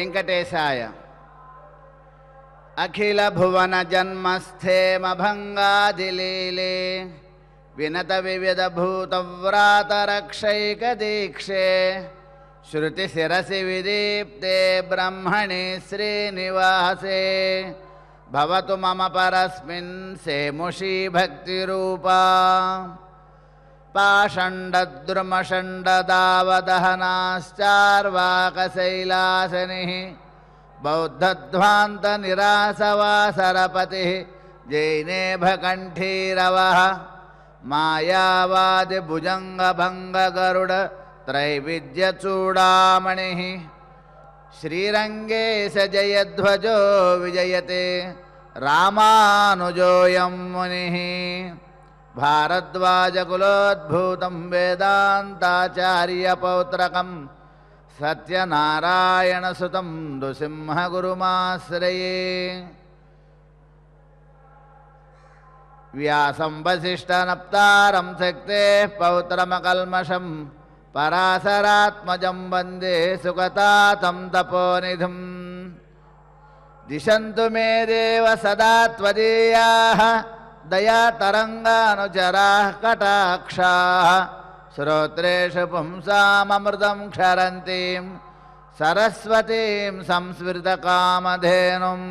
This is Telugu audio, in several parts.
अखिल भुवन जन्मस्थेम विनत विविध भूतव्रातरक्षक दीक्षे श्रुतिशिरसि विदीप्ते ब्रह्मणे श्रीनिवासे मम परस्मिन् सेमुषी भक्तिरूपा पाषण्डद्रुमषण्डदावदहनाश्चार्वाकशैलासनिः बौद्धध्वान्तनिरासवासरपतिः जैनेभकण्ठीरवः मायावादिभुजङ्गभङ्गगरुड त्रैविद्यचूडामणिः श्रीरङ्गे स जयध्वजो विजयते रामानुजोऽयं मुनिः भारद्वाजकुलोद्भूतं वेदान्ताचार्यपौत्रकं सत्यनारायणसुतं नृसिंहगुरुमाश्रये व्यासं वसिष्ठनप्तारं शक्तेः पौत्रमकल्मषं पराशरात्मजं वन्दे सुगतातं तपोनिधुम् दिशन्तु मे देव सदा त्वदीयाः दयातरङ्गानुचराः శ్రోత్రేషు పుంసామృతం पुंसाममृतं क्षरन्तीं సంస్మృత సంస్మృతకామధేనుం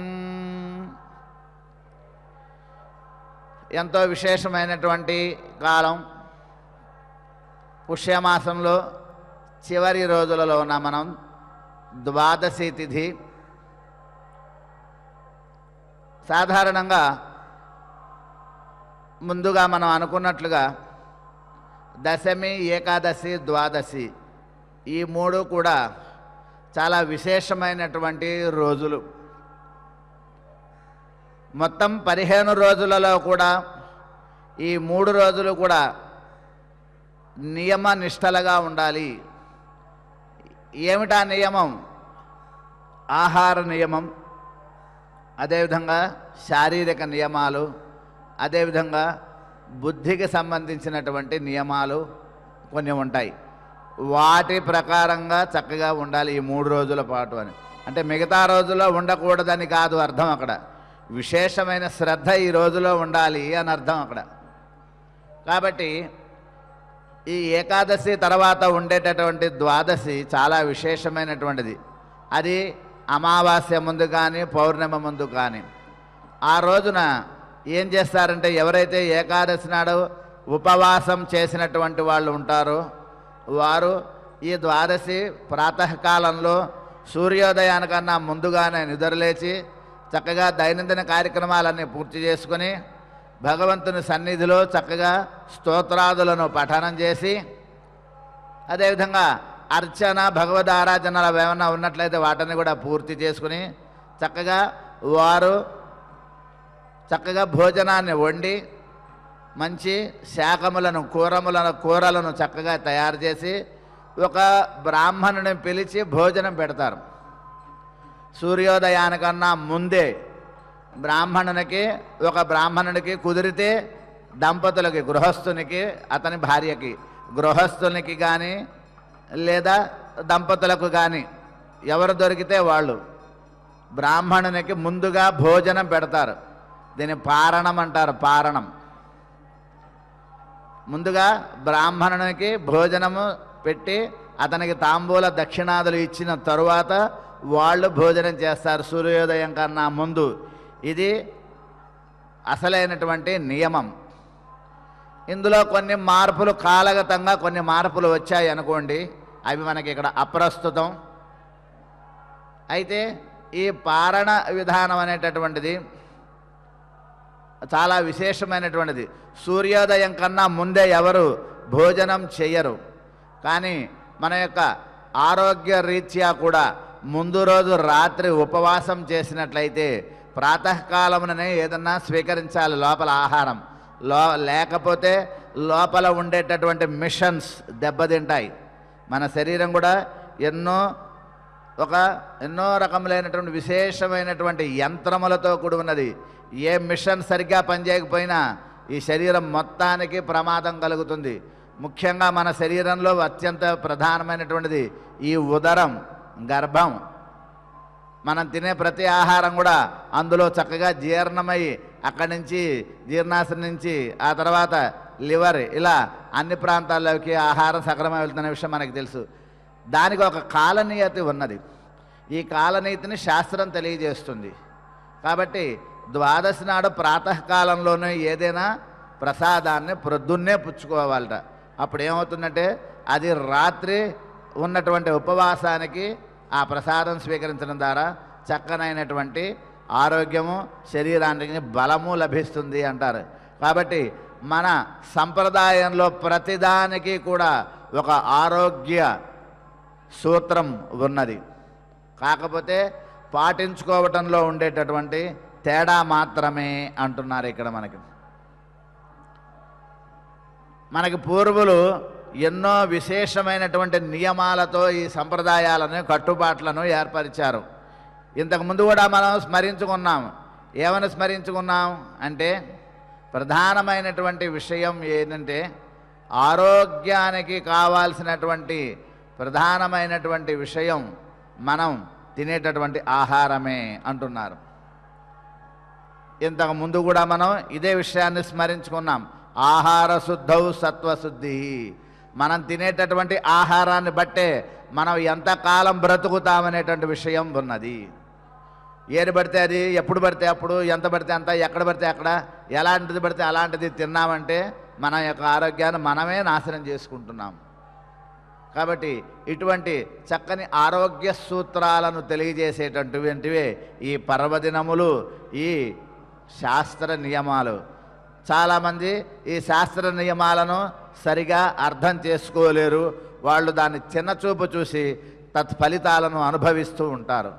ఎంతో విశేషమైనటువంటి కాలం పుష్యమాసంలో చివరి రోజులలో ఉన్న మనం ద్వాదశి తిథి సాధారణంగా ముందుగా మనం అనుకున్నట్లుగా దశమి ఏకాదశి ద్వాదశి ఈ మూడు కూడా చాలా విశేషమైనటువంటి రోజులు మొత్తం పదిహేను రోజులలో కూడా ఈ మూడు రోజులు కూడా నియమ నిష్టలుగా ఉండాలి ఏమిటా నియమం ఆహార నియమం అదేవిధంగా శారీరక నియమాలు అదేవిధంగా బుద్ధికి సంబంధించినటువంటి నియమాలు కొన్ని ఉంటాయి వాటి ప్రకారంగా చక్కగా ఉండాలి ఈ మూడు రోజుల పాటు అని అంటే మిగతా రోజుల్లో ఉండకూడదని కాదు అర్థం అక్కడ విశేషమైన శ్రద్ధ ఈ రోజులో ఉండాలి అని అర్థం అక్కడ కాబట్టి ఈ ఏకాదశి తర్వాత ఉండేటటువంటి ద్వాదశి చాలా విశేషమైనటువంటిది అది అమావాస్య ముందు కానీ పౌర్ణమి ముందు కానీ ఆ రోజున ఏం చేస్తారంటే ఎవరైతే ఏకాదశి నాడు ఉపవాసం చేసినటువంటి వాళ్ళు ఉంటారో వారు ఈ ద్వాదశి ప్రాతకాలంలో సూర్యోదయానికన్నా ముందుగానే నిద్రలేచి చక్కగా దైనందిన కార్యక్రమాలన్నీ పూర్తి చేసుకుని భగవంతుని సన్నిధిలో చక్కగా స్తోత్రాదులను పఠనం చేసి అదేవిధంగా అర్చన భగవద్ ఆరాధనలు ఏమైనా ఉన్నట్లయితే వాటిని కూడా పూర్తి చేసుకుని చక్కగా వారు చక్కగా భోజనాన్ని వండి మంచి శాఖములను కూరములను కూరలను చక్కగా తయారు చేసి ఒక బ్రాహ్మణుని పిలిచి భోజనం పెడతారు సూర్యోదయానికన్నా ముందే బ్రాహ్మణునికి ఒక బ్రాహ్మణునికి కుదిరితే దంపతులకి గృహస్థునికి అతని భార్యకి గృహస్థునికి కానీ లేదా దంపతులకు కానీ ఎవరు దొరికితే వాళ్ళు బ్రాహ్మణునికి ముందుగా భోజనం పెడతారు దీన్ని పారణం అంటారు పారణం ముందుగా బ్రాహ్మణునికి భోజనము పెట్టి అతనికి తాంబూల దక్షిణాదులు ఇచ్చిన తరువాత వాళ్ళు భోజనం చేస్తారు సూర్యోదయం కన్నా ముందు ఇది అసలైనటువంటి నియమం ఇందులో కొన్ని మార్పులు కాలగతంగా కొన్ని మార్పులు వచ్చాయి అనుకోండి అవి మనకి ఇక్కడ అప్రస్తుతం అయితే ఈ పారణ విధానం అనేటటువంటిది చాలా విశేషమైనటువంటిది సూర్యోదయం కన్నా ముందే ఎవరు భోజనం చేయరు కానీ మన యొక్క ఆరోగ్య రీత్యా కూడా ముందు రోజు రాత్రి ఉపవాసం చేసినట్లయితే ప్రాతకాలముననే ఏదన్నా స్వీకరించాలి లోపల ఆహారం లో లేకపోతే లోపల ఉండేటటువంటి మిషన్స్ దెబ్బతింటాయి మన శరీరం కూడా ఎన్నో ఒక ఎన్నో రకములైనటువంటి విశేషమైనటువంటి యంత్రములతో కూడి ఉన్నది ఏ మిషన్ సరిగ్గా పనిచేయకపోయినా ఈ శరీరం మొత్తానికి ప్రమాదం కలుగుతుంది ముఖ్యంగా మన శరీరంలో అత్యంత ప్రధానమైనటువంటిది ఈ ఉదరం గర్భం మనం తినే ప్రతి ఆహారం కూడా అందులో చక్కగా జీర్ణమై అక్కడి నుంచి జీర్ణాశనం నుంచి ఆ తర్వాత లివర్ ఇలా అన్ని ప్రాంతాల్లోకి ఆహారం సక్రమంగా వెళ్తున్న విషయం మనకు తెలుసు దానికి ఒక కాలనీయత ఉన్నది ఈ కాలనీతిని శాస్త్రం తెలియజేస్తుంది కాబట్టి ద్వాదశి నాడు ప్రాతకాలంలోనే ఏదైనా ప్రసాదాన్ని ప్రొద్దున్నే పుచ్చుకోవాలట అప్పుడు ఏమవుతుందంటే అది రాత్రి ఉన్నటువంటి ఉపవాసానికి ఆ ప్రసాదం స్వీకరించడం ద్వారా చక్కనైనటువంటి ఆరోగ్యము శరీరానికి బలము లభిస్తుంది అంటారు కాబట్టి మన సంప్రదాయంలో ప్రతిదానికి కూడా ఒక ఆరోగ్య సూత్రం ఉన్నది కాకపోతే పాటించుకోవటంలో ఉండేటటువంటి తేడా మాత్రమే అంటున్నారు ఇక్కడ మనకి మనకి పూర్వులు ఎన్నో విశేషమైనటువంటి నియమాలతో ఈ సంప్రదాయాలను కట్టుబాట్లను ఏర్పరిచారు ఇంతకుముందు కూడా మనం స్మరించుకున్నాం ఏమని స్మరించుకున్నాం అంటే ప్రధానమైనటువంటి విషయం ఏంటంటే ఆరోగ్యానికి కావాల్సినటువంటి ప్రధానమైనటువంటి విషయం మనం తినేటటువంటి ఆహారమే అంటున్నారు ఇంతకు ముందు కూడా మనం ఇదే విషయాన్ని స్మరించుకున్నాం ఆహార శుద్ధౌ సత్వశుద్ధి మనం తినేటటువంటి ఆహారాన్ని బట్టే మనం ఎంతకాలం బ్రతుకుతామనేటువంటి విషయం ఉన్నది ఏది పడితే అది ఎప్పుడు పడితే అప్పుడు ఎంత పడితే అంత ఎక్కడ పడితే అక్కడ ఎలాంటిది పడితే అలాంటిది తిన్నామంటే మన యొక్క ఆరోగ్యాన్ని మనమే నాశనం చేసుకుంటున్నాం కాబట్టి ఇటువంటి చక్కని ఆరోగ్య సూత్రాలను తెలియజేసేటటువంటివే ఈ పర్వదినములు ఈ శాస్త్ర నియమాలు చాలామంది ఈ శాస్త్ర నియమాలను సరిగా అర్థం చేసుకోలేరు వాళ్ళు దాన్ని చిన్నచూపు చూసి తత్ఫలితాలను అనుభవిస్తూ ఉంటారు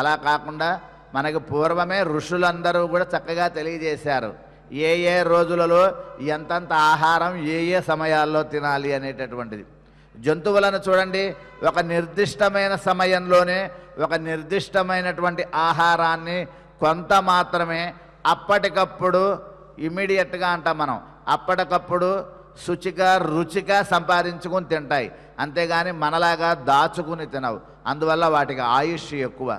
అలా కాకుండా మనకు పూర్వమే ఋషులందరూ కూడా చక్కగా తెలియజేశారు ఏ ఏ రోజులలో ఎంతంత ఆహారం ఏ ఏ సమయాల్లో తినాలి అనేటటువంటిది జంతువులను చూడండి ఒక నిర్దిష్టమైన సమయంలోనే ఒక నిర్దిష్టమైనటువంటి ఆహారాన్ని కొంత మాత్రమే అప్పటికప్పుడు ఇమీడియట్గా అంటాం మనం అప్పటికప్పుడు శుచిగా రుచిగా సంపాదించుకుని తింటాయి అంతేగాని మనలాగా దాచుకుని తినవు అందువల్ల వాటికి ఆయుష్ ఎక్కువ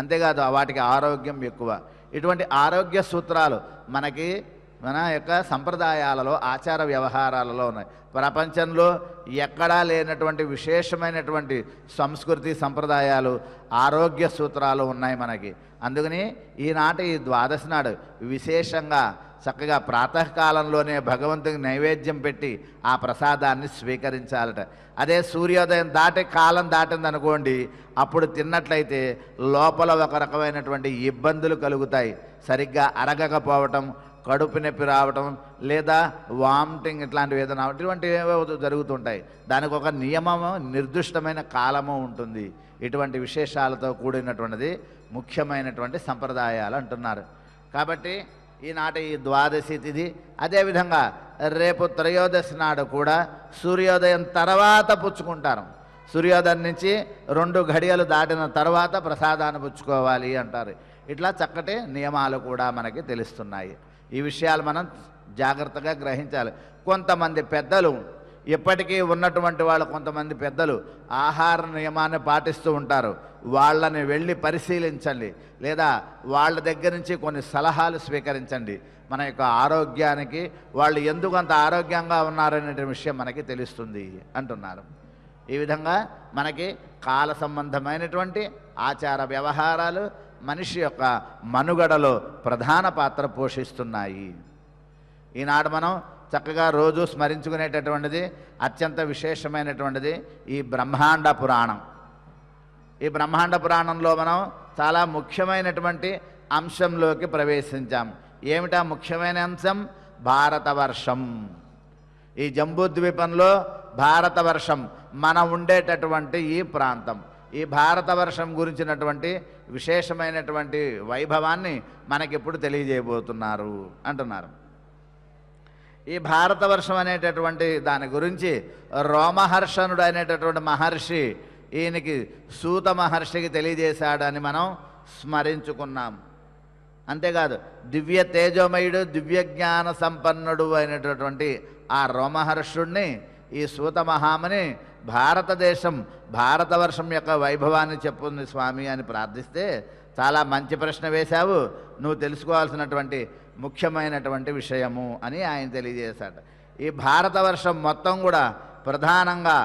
అంతేకాదు వాటికి ఆరోగ్యం ఎక్కువ ఇటువంటి ఆరోగ్య సూత్రాలు మనకి మన యొక్క సంప్రదాయాలలో ఆచార వ్యవహారాలలో ఉన్నాయి ప్రపంచంలో ఎక్కడా లేనటువంటి విశేషమైనటువంటి సంస్కృతి సంప్రదాయాలు ఆరోగ్య సూత్రాలు ఉన్నాయి మనకి అందుకని ఈనాటి ఈ ద్వాదశి నాడు విశేషంగా చక్కగా ప్రాతకాలంలోనే భగవంతునికి నైవేద్యం పెట్టి ఆ ప్రసాదాన్ని స్వీకరించాలట అదే సూర్యోదయం దాటి కాలం దాటిందనుకోండి అప్పుడు తిన్నట్లయితే లోపల ఒక రకమైనటువంటి ఇబ్బందులు కలుగుతాయి సరిగ్గా అరగకపోవటం కడుపు నొప్పి రావటం లేదా వామిటింగ్ ఇట్లాంటివి ఏదైనా ఇటువంటివి జరుగుతుంటాయి దానికి ఒక నియమము నిర్దిష్టమైన కాలము ఉంటుంది ఇటువంటి విశేషాలతో కూడినటువంటిది ముఖ్యమైనటువంటి సంప్రదాయాలు అంటున్నారు కాబట్టి ఈనాటి ఈ ద్వాదశి తిథి అదేవిధంగా రేపు త్రయోదశి నాడు కూడా సూర్యోదయం తర్వాత పుచ్చుకుంటారు సూర్యోదయం నుంచి రెండు ఘడియలు దాటిన తర్వాత ప్రసాదాన్ని పుచ్చుకోవాలి అంటారు ఇట్లా చక్కటి నియమాలు కూడా మనకి తెలుస్తున్నాయి ఈ విషయాలు మనం జాగ్రత్తగా గ్రహించాలి కొంతమంది పెద్దలు ఇప్పటికీ ఉన్నటువంటి వాళ్ళు కొంతమంది పెద్దలు ఆహార నియమాన్ని పాటిస్తూ ఉంటారు వాళ్ళని వెళ్ళి పరిశీలించండి లేదా వాళ్ళ దగ్గర నుంచి కొన్ని సలహాలు స్వీకరించండి మన యొక్క ఆరోగ్యానికి వాళ్ళు ఎందుకు అంత ఆరోగ్యంగా ఉన్నారనే విషయం మనకి తెలుస్తుంది అంటున్నారు ఈ విధంగా మనకి కాల సంబంధమైనటువంటి ఆచార వ్యవహారాలు మనిషి యొక్క మనుగడలో ప్రధాన పాత్ర పోషిస్తున్నాయి ఈనాడు మనం చక్కగా రోజు స్మరించుకునేటటువంటిది అత్యంత విశేషమైనటువంటిది ఈ బ్రహ్మాండ పురాణం ఈ బ్రహ్మాండ పురాణంలో మనం చాలా ముఖ్యమైనటువంటి అంశంలోకి ప్రవేశించాం ఏమిటా ముఖ్యమైన అంశం భారతవర్షం ఈ జంబూద్వీపంలో భారతవర్షం మనం ఉండేటటువంటి ఈ ప్రాంతం ఈ భారతవర్షం గురించినటువంటి విశేషమైనటువంటి వైభవాన్ని మనకిప్పుడు తెలియజేయబోతున్నారు అంటున్నారు ఈ భారతవర్షం అనేటటువంటి దాని గురించి రోమహర్షణుడు అనేటటువంటి మహర్షి ఈయనకి సూత మహర్షికి తెలియజేశాడని మనం స్మరించుకున్నాం అంతేకాదు దివ్య తేజోమయుడు దివ్య జ్ఞాన సంపన్నుడు అయినటువంటి ఆ రోమహర్షుణ్ణి ఈ సూత మహాముని భారతదేశం భారతవర్షం యొక్క వైభవాన్ని చెప్పుంది స్వామి అని ప్రార్థిస్తే చాలా మంచి ప్రశ్న వేశావు నువ్వు తెలుసుకోవాల్సినటువంటి ముఖ్యమైనటువంటి విషయము అని ఆయన తెలియజేశాడు ఈ భారతవర్షం మొత్తం కూడా ప్రధానంగా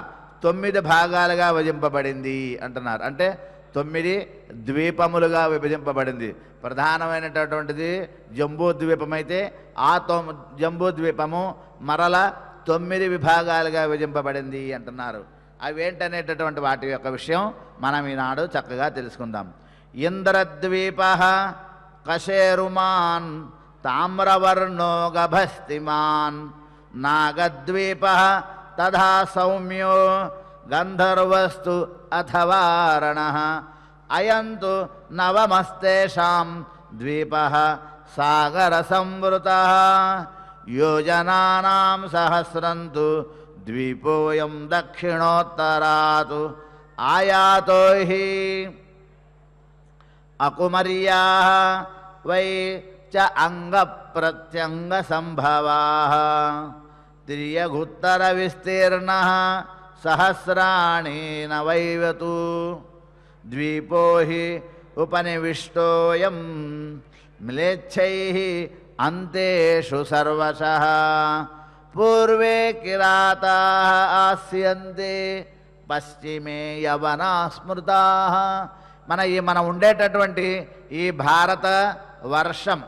తొమ్మిది భాగాలుగా విభజింపబడింది అంటున్నారు అంటే తొమ్మిది ద్వీపములుగా విభజింపబడింది ప్రధానమైనటువంటిది జంబూ అయితే ఆ తొమ్ జంబూ ద్వీపము మరల తొమ్మిది విభాగాలుగా విభజింపబడింది అంటున్నారు అవేంటనేటటువంటి వాటి యొక్క విషయం మనం ఈనాడు చక్కగా తెలుసుకుందాం ఇంద్రద్వీప కషేరుమాన్ ताम्रवर्णो गभस्तिमान् नागद्वीपः तथा सौम्यो गन्धर्वस्तु अथवारणः अयं तु नवमस्तेषां द्वीपः सागरसंवृतः योजनानां सहस्रन्तु द्वीपोऽयं दक्षिणोत्तरात् आयातो हि अकुमर्याः वै अंग प्रत्यंग तिर्यगुत्तरविस्तीर्णः विस्तीर्ण सहस्राणी वैवतु द्वीपो हि उपनिविष्टोऽयं म्लेच्छैः अंतु सर्वश पूर्वे किराता आस्यन्ते పశ్చిమే यवना स्मृता मन मन उड़ेटी भारत వర్షం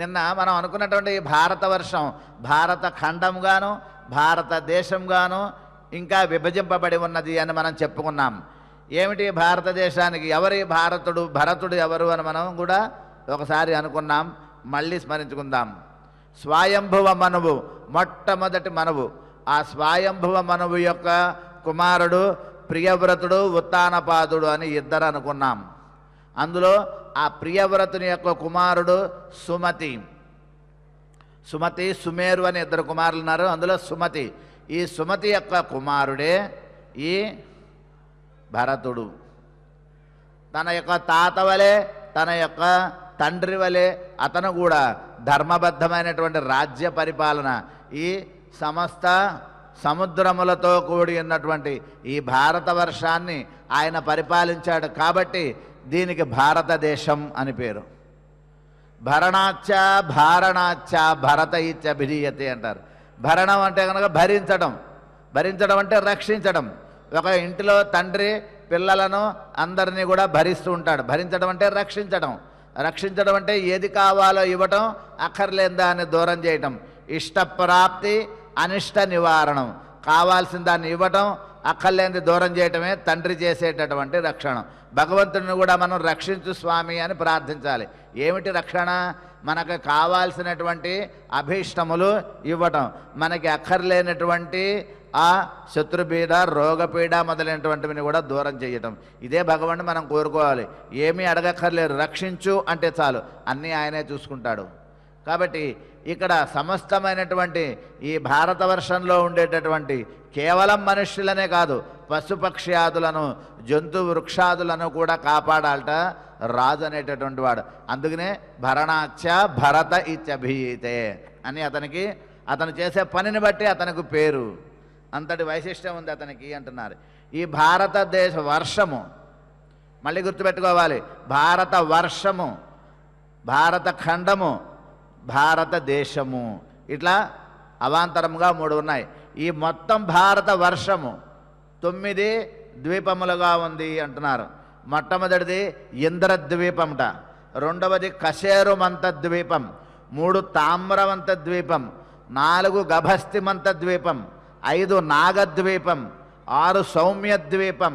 నిన్న మనం అనుకున్నటువంటి భారత వర్షం భారత ఖండంగాను భారతదేశంగాను ఇంకా విభజింపబడి ఉన్నది అని మనం చెప్పుకున్నాం ఏమిటి భారతదేశానికి ఎవరి భారతుడు భరతుడు ఎవరు అని మనం కూడా ఒకసారి అనుకున్నాం మళ్ళీ స్మరించుకుందాం స్వయంభువ మనువు మొట్టమొదటి మనువు ఆ స్వయంభువ మనువు యొక్క కుమారుడు ప్రియవ్రతుడు ఉత్తానపాదుడు అని ఇద్దరు అనుకున్నాం అందులో ఆ ప్రియవ్రతుని యొక్క కుమారుడు సుమతి సుమతి సుమేరు అని ఇద్దరు కుమారులు ఉన్నారు అందులో సుమతి ఈ సుమతి యొక్క కుమారుడే ఈ భరతుడు తన యొక్క తాత వలె తన యొక్క తండ్రి వలె అతను కూడా ధర్మబద్ధమైనటువంటి రాజ్య పరిపాలన ఈ సమస్త సముద్రములతో కూడి ఉన్నటువంటి ఈ భారతవర్షాన్ని ఆయన పరిపాలించాడు కాబట్టి దీనికి భారతదేశం అని పేరు భరణాచ భారణాచ భరత ఇచ్చభిధీయతే అంటారు భరణం అంటే కనుక భరించడం భరించడం అంటే రక్షించడం ఒక ఇంటిలో తండ్రి పిల్లలను అందరినీ కూడా భరిస్తూ ఉంటాడు భరించడం అంటే రక్షించడం రక్షించడం అంటే ఏది కావాలో ఇవ్వటం అక్కర్లేని దాన్ని దూరం చేయటం ఇష్టప్రాప్తి అనిష్ట నివారణం కావాల్సిన దాన్ని ఇవ్వటం అక్కర్లేని దూరం చేయటమే తండ్రి చేసేటటువంటి రక్షణ భగవంతుడిని కూడా మనం రక్షించు స్వామి అని ప్రార్థించాలి ఏమిటి రక్షణ మనకు కావాల్సినటువంటి అభీష్టములు ఇవ్వటం మనకి అక్కర్లేనటువంటి ఆ శత్రుపీడ రోగపీడ మొదలైనటువంటివి కూడా దూరం చేయటం ఇదే భగవాన్ని మనం కోరుకోవాలి ఏమీ అడగక్కర్లేదు రక్షించు అంటే చాలు అన్నీ ఆయనే చూసుకుంటాడు కాబట్టి ఇక్కడ సమస్తమైనటువంటి ఈ భారతవర్షంలో ఉండేటటువంటి కేవలం మనుష్యులనే కాదు పశుపక్ష్యాదులను జంతు వృక్షాదులను కూడా కాపాడాలట రాజు అనేటటువంటి వాడు అందుకనే భరణాచ్య భరత ఇత్యభితే అని అతనికి అతను చేసే పనిని బట్టి అతనికి పేరు అంతటి వైశిష్టం ఉంది అతనికి అంటున్నారు ఈ భారతదేశ వర్షము మళ్ళీ గుర్తుపెట్టుకోవాలి భారత వర్షము భారత ఖండము భారతదేశము ఇట్లా అవాంతరముగా మూడు ఉన్నాయి ఈ మొత్తం భారత వర్షము తొమ్మిది ద్వీపములుగా ఉంది అంటున్నారు మొట్టమొదటిది ఇంద్రద్వీపంట రెండవది కషేరుమంత ద్వీపం మూడు తామ్రవంత ద్వీపం నాలుగు గభస్తిమంత ద్వీపం ఐదు నాగద్వీపం ఆరు సౌమ్య ద్వీపం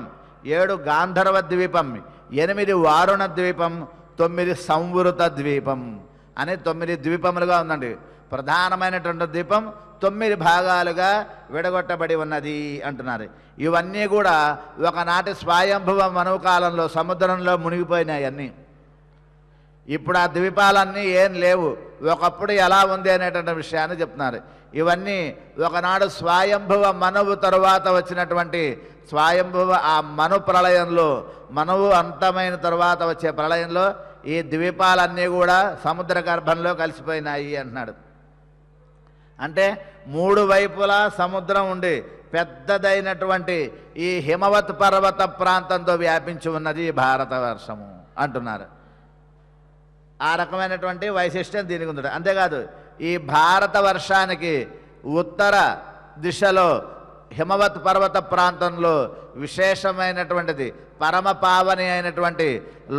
ఏడు గాంధర్వ ద్వీపం ఎనిమిది వారుణ ద్వీపం తొమ్మిది సంవృత ద్వీపం అనే తొమ్మిది ద్వీపములుగా ఉందండి ప్రధానమైనటువంటి ద్వీపం తొమ్మిది భాగాలుగా విడగొట్టబడి ఉన్నది అంటున్నారు ఇవన్నీ కూడా ఒకనాటి స్వయంభవ కాలంలో సముద్రంలో మునిగిపోయినాయి అన్నీ ఇప్పుడు ఆ ద్వీపాలన్నీ ఏం లేవు ఒకప్పుడు ఎలా ఉంది అనేటువంటి విషయాన్ని చెప్తున్నారు ఇవన్నీ ఒకనాడు స్వయంభవ మనవు తరువాత వచ్చినటువంటి స్వయంభవ ఆ మను ప్రళయంలో మనవు అంతమైన తరువాత వచ్చే ప్రళయంలో ఈ ద్వీపాలన్నీ కూడా సముద్ర గర్భంలో కలిసిపోయినాయి అంటున్నాడు అంటే మూడు వైపులా సముద్రం ఉండి పెద్దదైనటువంటి ఈ హిమవత్ పర్వత ప్రాంతంతో వ్యాపించి ఉన్నది భారతవర్షము అంటున్నారు ఆ రకమైనటువంటి వైశిష్టం దీనికి ఉంది అంతేకాదు ఈ భారత వర్షానికి ఉత్తర దిశలో హిమవత్ పర్వత ప్రాంతంలో విశేషమైనటువంటిది పరమ పావని అయినటువంటి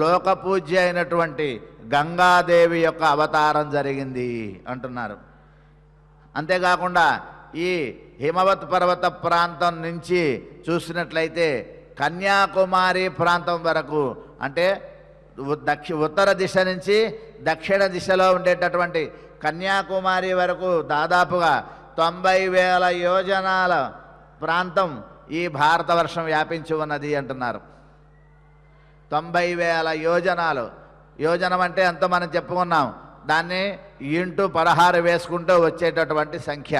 లోకపూజ్య అయినటువంటి గంగాదేవి యొక్క అవతారం జరిగింది అంటున్నారు అంతేకాకుండా ఈ హిమవత్ పర్వత ప్రాంతం నుంచి చూసినట్లయితే కన్యాకుమారి ప్రాంతం వరకు అంటే దక్షి ఉత్తర దిశ నుంచి దక్షిణ దిశలో ఉండేటటువంటి కన్యాకుమారి వరకు దాదాపుగా తొంభై వేల యోజనాల ప్రాంతం ఈ భారతవర్షం వ్యాపించి ఉన్నది అంటున్నారు తొంభై వేల యోజనాలు యోజనం అంటే ఎంత మనం చెప్పుకున్నాం దాన్ని ఇంటూ పదహారు వేసుకుంటూ వచ్చేటటువంటి సంఖ్య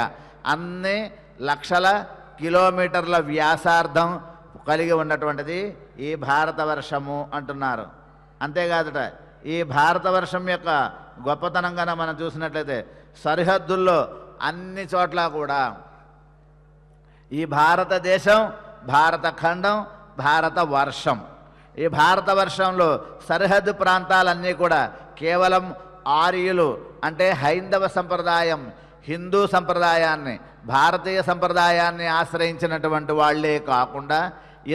అన్ని లక్షల కిలోమీటర్ల వ్యాసార్థం కలిగి ఉన్నటువంటిది ఈ భారతవర్షము అంటున్నారు అంతేకాదట ఈ భారతవర్షం యొక్క గొప్పతనం మనం చూసినట్లయితే సరిహద్దుల్లో అన్ని చోట్ల కూడా ఈ భారతదేశం భారతఖండం భారత వర్షం ఈ భారత వర్షంలో సరిహద్దు ప్రాంతాలన్నీ కూడా కేవలం ఆర్యులు అంటే హైందవ సంప్రదాయం హిందూ సంప్రదాయాన్ని భారతీయ సంప్రదాయాన్ని ఆశ్రయించినటువంటి వాళ్లే కాకుండా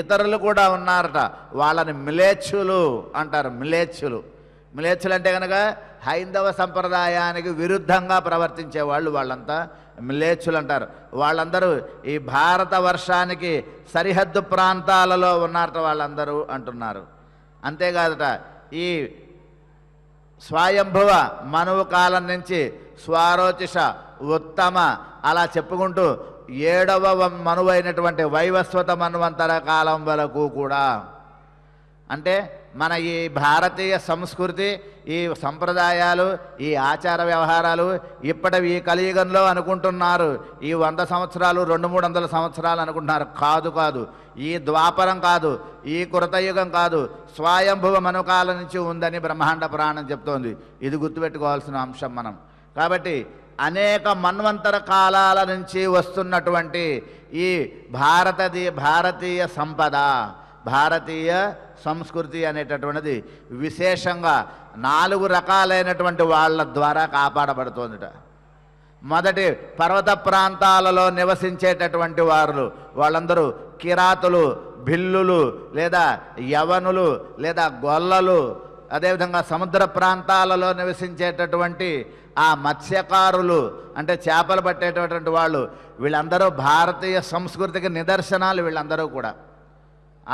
ఇతరులు కూడా ఉన్నారట వాళ్ళని మిలేచ్చులు అంటారు మిలేచ్చులు మిలేచ్చులు అంటే కనుక హైందవ సంప్రదాయానికి విరుద్ధంగా ప్రవర్తించే వాళ్ళు వాళ్ళంతా మిలేచ్చులు అంటారు వాళ్ళందరూ ఈ భారత వర్షానికి సరిహద్దు ప్రాంతాలలో ఉన్నారట వాళ్ళందరూ అంటున్నారు అంతేకాదట ఈ స్వయంభువ మనువు కాలం నుంచి స్వారోచిష ఉత్తమ అలా చెప్పుకుంటూ ఏడవ మనువైనటువంటి వైవస్వత మనువంతర కాలం వరకు కూడా అంటే మన ఈ భారతీయ సంస్కృతి ఈ సంప్రదాయాలు ఈ ఆచార వ్యవహారాలు ఇప్పటి ఈ కలియుగంలో అనుకుంటున్నారు ఈ వంద సంవత్సరాలు రెండు మూడు వందల సంవత్సరాలు అనుకుంటున్నారు కాదు కాదు ఈ ద్వాపరం కాదు ఈ కృతయుగం కాదు స్వయంభువ మనుకాల నుంచి ఉందని బ్రహ్మాండ పురాణం చెప్తోంది ఇది గుర్తుపెట్టుకోవాల్సిన అంశం మనం కాబట్టి అనేక మన్వంతర కాలాల నుంచి వస్తున్నటువంటి ఈ భారతది భారతీయ సంపద భారతీయ సంస్కృతి అనేటటువంటిది విశేషంగా నాలుగు రకాలైనటువంటి వాళ్ళ ద్వారా కాపాడబడుతుందిట మొదటి పర్వత ప్రాంతాలలో నివసించేటటువంటి వారు వాళ్ళందరూ కిరాతులు భిల్లులు లేదా యవనులు లేదా గొల్లలు అదేవిధంగా సముద్ర ప్రాంతాలలో నివసించేటటువంటి ఆ మత్స్యకారులు అంటే చేపలు పట్టేటటువంటి వాళ్ళు వీళ్ళందరూ భారతీయ సంస్కృతికి నిదర్శనాలు వీళ్ళందరూ కూడా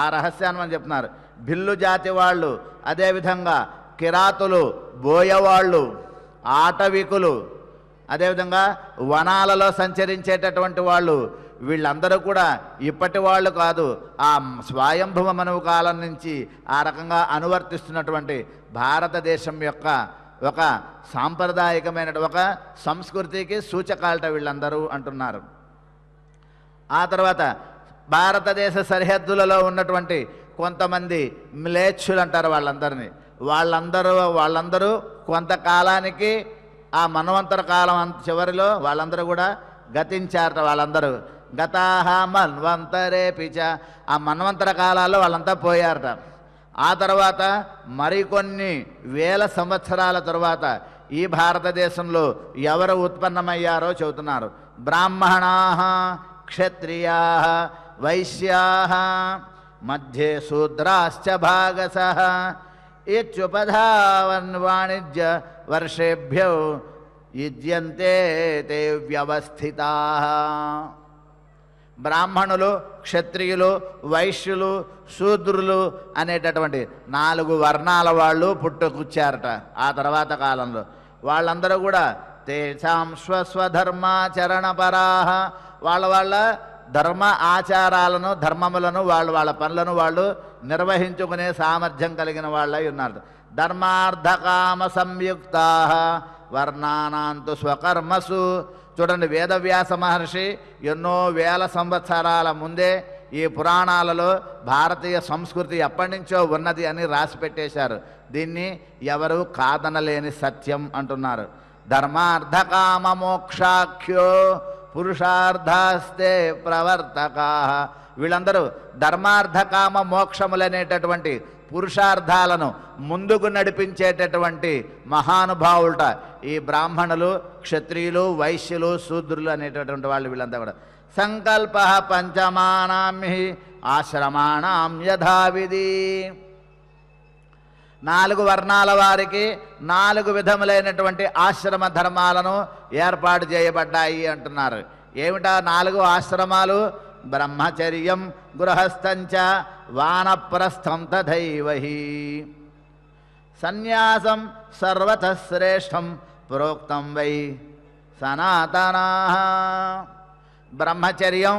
ఆ రహస్యాన్ని మనం చెప్తున్నారు భిల్లు జాతి వాళ్ళు అదేవిధంగా కిరాతులు బోయవాళ్ళు ఆటవికులు అదేవిధంగా వనాలలో సంచరించేటటువంటి వాళ్ళు వీళ్ళందరూ కూడా ఇప్పటి వాళ్ళు కాదు ఆ స్వాయంభవ మనవు కాలం నుంచి ఆ రకంగా అనువర్తిస్తున్నటువంటి భారతదేశం యొక్క ఒక సాంప్రదాయకమైన ఒక సంస్కృతికి సూచకాలట వీళ్ళందరూ అంటున్నారు ఆ తర్వాత భారతదేశ సరిహద్దులలో ఉన్నటువంటి కొంతమంది మ్లేచ్చులు అంటారు వాళ్ళందరినీ వాళ్ళందరూ వాళ్ళందరూ కొంతకాలానికి ఆ మన్వంతర కాలం చివరిలో వాళ్ళందరూ కూడా గతించారట వాళ్ళందరూ గతాహ మన్వంతరే పిచ ఆ మన్వంతర కాలాల్లో వాళ్ళంతా పోయారట ఆ తర్వాత మరికొన్ని వేల సంవత్సరాల తర్వాత ఈ భారతదేశంలో ఎవరు ఉత్పన్నమయ్యారో చెబుతున్నారు బ్రాహ్మణా క్షత్రియా వైశ్యా మధ్య శూద్రాశ్చ ఇుపధావన్ వాణిజ్య వర్షేభ్యో యుజ్యంతే వ్యవస్థిత వ్యవస్థితా బ్రాహ్మణులు క్షత్రియులు వైశ్యులు శూద్రులు అనేటటువంటి నాలుగు వర్ణాల వాళ్ళు పుట్టుకొచ్చారట ఆ తర్వాత కాలంలో వాళ్ళందరూ కూడా తేషాం స్వస్వధర్మాచరణ పరాహ వాళ్ళ వాళ్ళ ధర్మ ఆచారాలను ధర్మములను వాళ్ళు వాళ్ళ పనులను వాళ్ళు నిర్వహించుకునే సామర్థ్యం కలిగిన వాళ్ళై ఉన్నారు ధర్మార్థకామ సంయుక్త వర్ణానాంతు స్వకర్మసు చూడండి వేదవ్యాస మహర్షి ఎన్నో వేల సంవత్సరాల ముందే ఈ పురాణాలలో భారతీయ సంస్కృతి ఎప్పటి నుంచో ఉన్నది అని రాసి పెట్టేశారు దీన్ని ఎవరు కాదనలేని సత్యం అంటున్నారు ధర్మార్థకామ మోక్షాఖ్యో పురుషార్థాస్తే ప్రవర్తకా వీళ్ళందరూ ధర్మార్థకామ మోక్షములనేటటువంటి పురుషార్థాలను ముందుకు నడిపించేటటువంటి మహానుభావులట ఈ బ్రాహ్మణులు క్షత్రియులు వైశ్యులు శూద్రులు అనేటటువంటి వాళ్ళు వీళ్ళంతా కూడా సంకల్ప పంచమానాం ఆశ్రమాణం యథావిధి నాలుగు వర్ణాల వారికి నాలుగు విధములైనటువంటి ఆశ్రమ ధర్మాలను ఏర్పాటు చేయబడ్డాయి అంటున్నారు ఏమిటా నాలుగు ఆశ్రమాలు బ్రహ్మచర్యం గృహస్థంచ వానప్రస్థం తథైవహి సన్యాసం సర్వథ శ్రేష్టం ప్రోక్తం వై సనాతనా బ్రహ్మచర్యం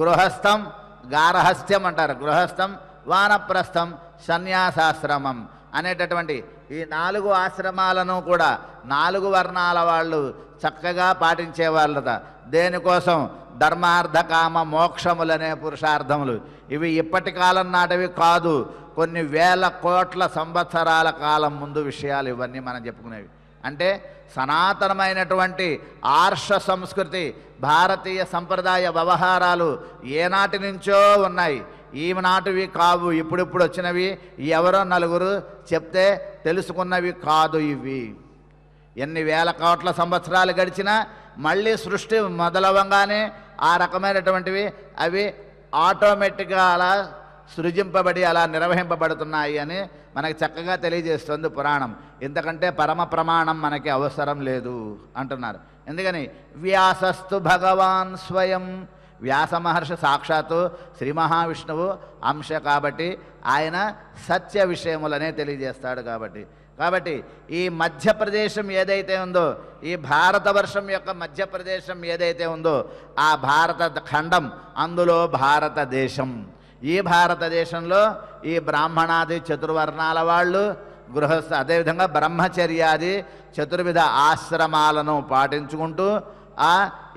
గృహస్థం గారహస్థ్యం అంటారు గృహస్థం వానప్రస్థం సన్యాసాశ్రమం అనేటటువంటి ఈ నాలుగు ఆశ్రమాలను కూడా నాలుగు వర్ణాల వాళ్ళు చక్కగా పాటించేవాళ్ళట దేనికోసం ధర్మార్థ కామ మోక్షములనే పురుషార్థములు ఇవి ఇప్పటి కాలం నాటవి కాదు కొన్ని వేల కోట్ల సంవత్సరాల కాలం ముందు విషయాలు ఇవన్నీ మనం చెప్పుకునేవి అంటే సనాతనమైనటువంటి ఆర్ష సంస్కృతి భారతీయ సంప్రదాయ వ్యవహారాలు ఏనాటి నుంచో ఉన్నాయి ఈనాటివి నాటివి కావు ఇప్పుడిప్పుడు వచ్చినవి ఎవరో నలుగురు చెప్తే తెలుసుకున్నవి కాదు ఇవి ఎన్ని వేల కోట్ల సంవత్సరాలు గడిచినా మళ్ళీ సృష్టి మొదలవ్వగానే ఆ రకమైనటువంటివి అవి ఆటోమేటిక్గా అలా సృజింపబడి అలా నిర్వహింపబడుతున్నాయి అని మనకు చక్కగా తెలియజేస్తుంది పురాణం ఇంతకంటే పరమ ప్రమాణం మనకి అవసరం లేదు అంటున్నారు ఎందుకని వ్యాసస్తు భగవాన్ స్వయం వ్యాస మహర్షి సాక్షాత్తు శ్రీ మహావిష్ణువు అంశ కాబట్టి ఆయన సత్య విషయములనే తెలియజేస్తాడు కాబట్టి కాబట్టి ఈ మధ్యప్రదేశం ఏదైతే ఉందో ఈ భారతవర్షం యొక్క మధ్యప్రదేశం ఏదైతే ఉందో ఆ భారత ఖండం అందులో భారతదేశం ఈ భారతదేశంలో ఈ బ్రాహ్మణాది చతుర్వర్ణాల వాళ్ళు గృహస్థ అదేవిధంగా బ్రహ్మచర్యాది చతుర్విధ ఆశ్రమాలను పాటించుకుంటూ ఆ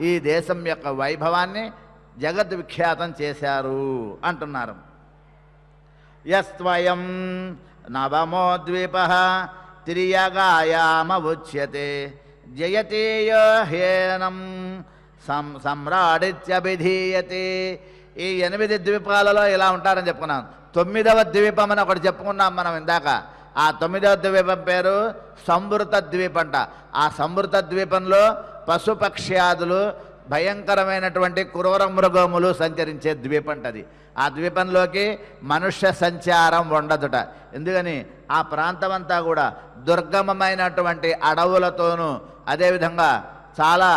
ఈ దేశం యొక్క వైభవాన్ని జగద్విఖ్యాతం చేశారు అంటున్నారు యస్వయం నవమోద్వీప తిరియగాయామవుచ్యతే జయతేయ హేనం సం సమ్రాడిత్యభిధీయతే ఈ ఎనిమిది ద్వీపాలలో ఇలా ఉంటారని చెప్పుకున్నాను తొమ్మిదవ ద్వీపం అని ఒకటి చెప్పుకున్నాం మనం ఇందాక ఆ తొమ్మిదవ ద్వీపం పేరు సంవృత ద్వీపంట ఆ సంవృత ద్వీపంలో పశుపక్ష్యాదులు భయంకరమైనటువంటి క్రూర మృగములు సంచరించే ద్వీపంటది ఆ ద్వీపంలోకి మనుష్య సంచారం ఉండదుట ఎందుకని ఆ ప్రాంతమంతా కూడా దుర్గమమైనటువంటి అడవులతోనూ అదేవిధంగా చాలా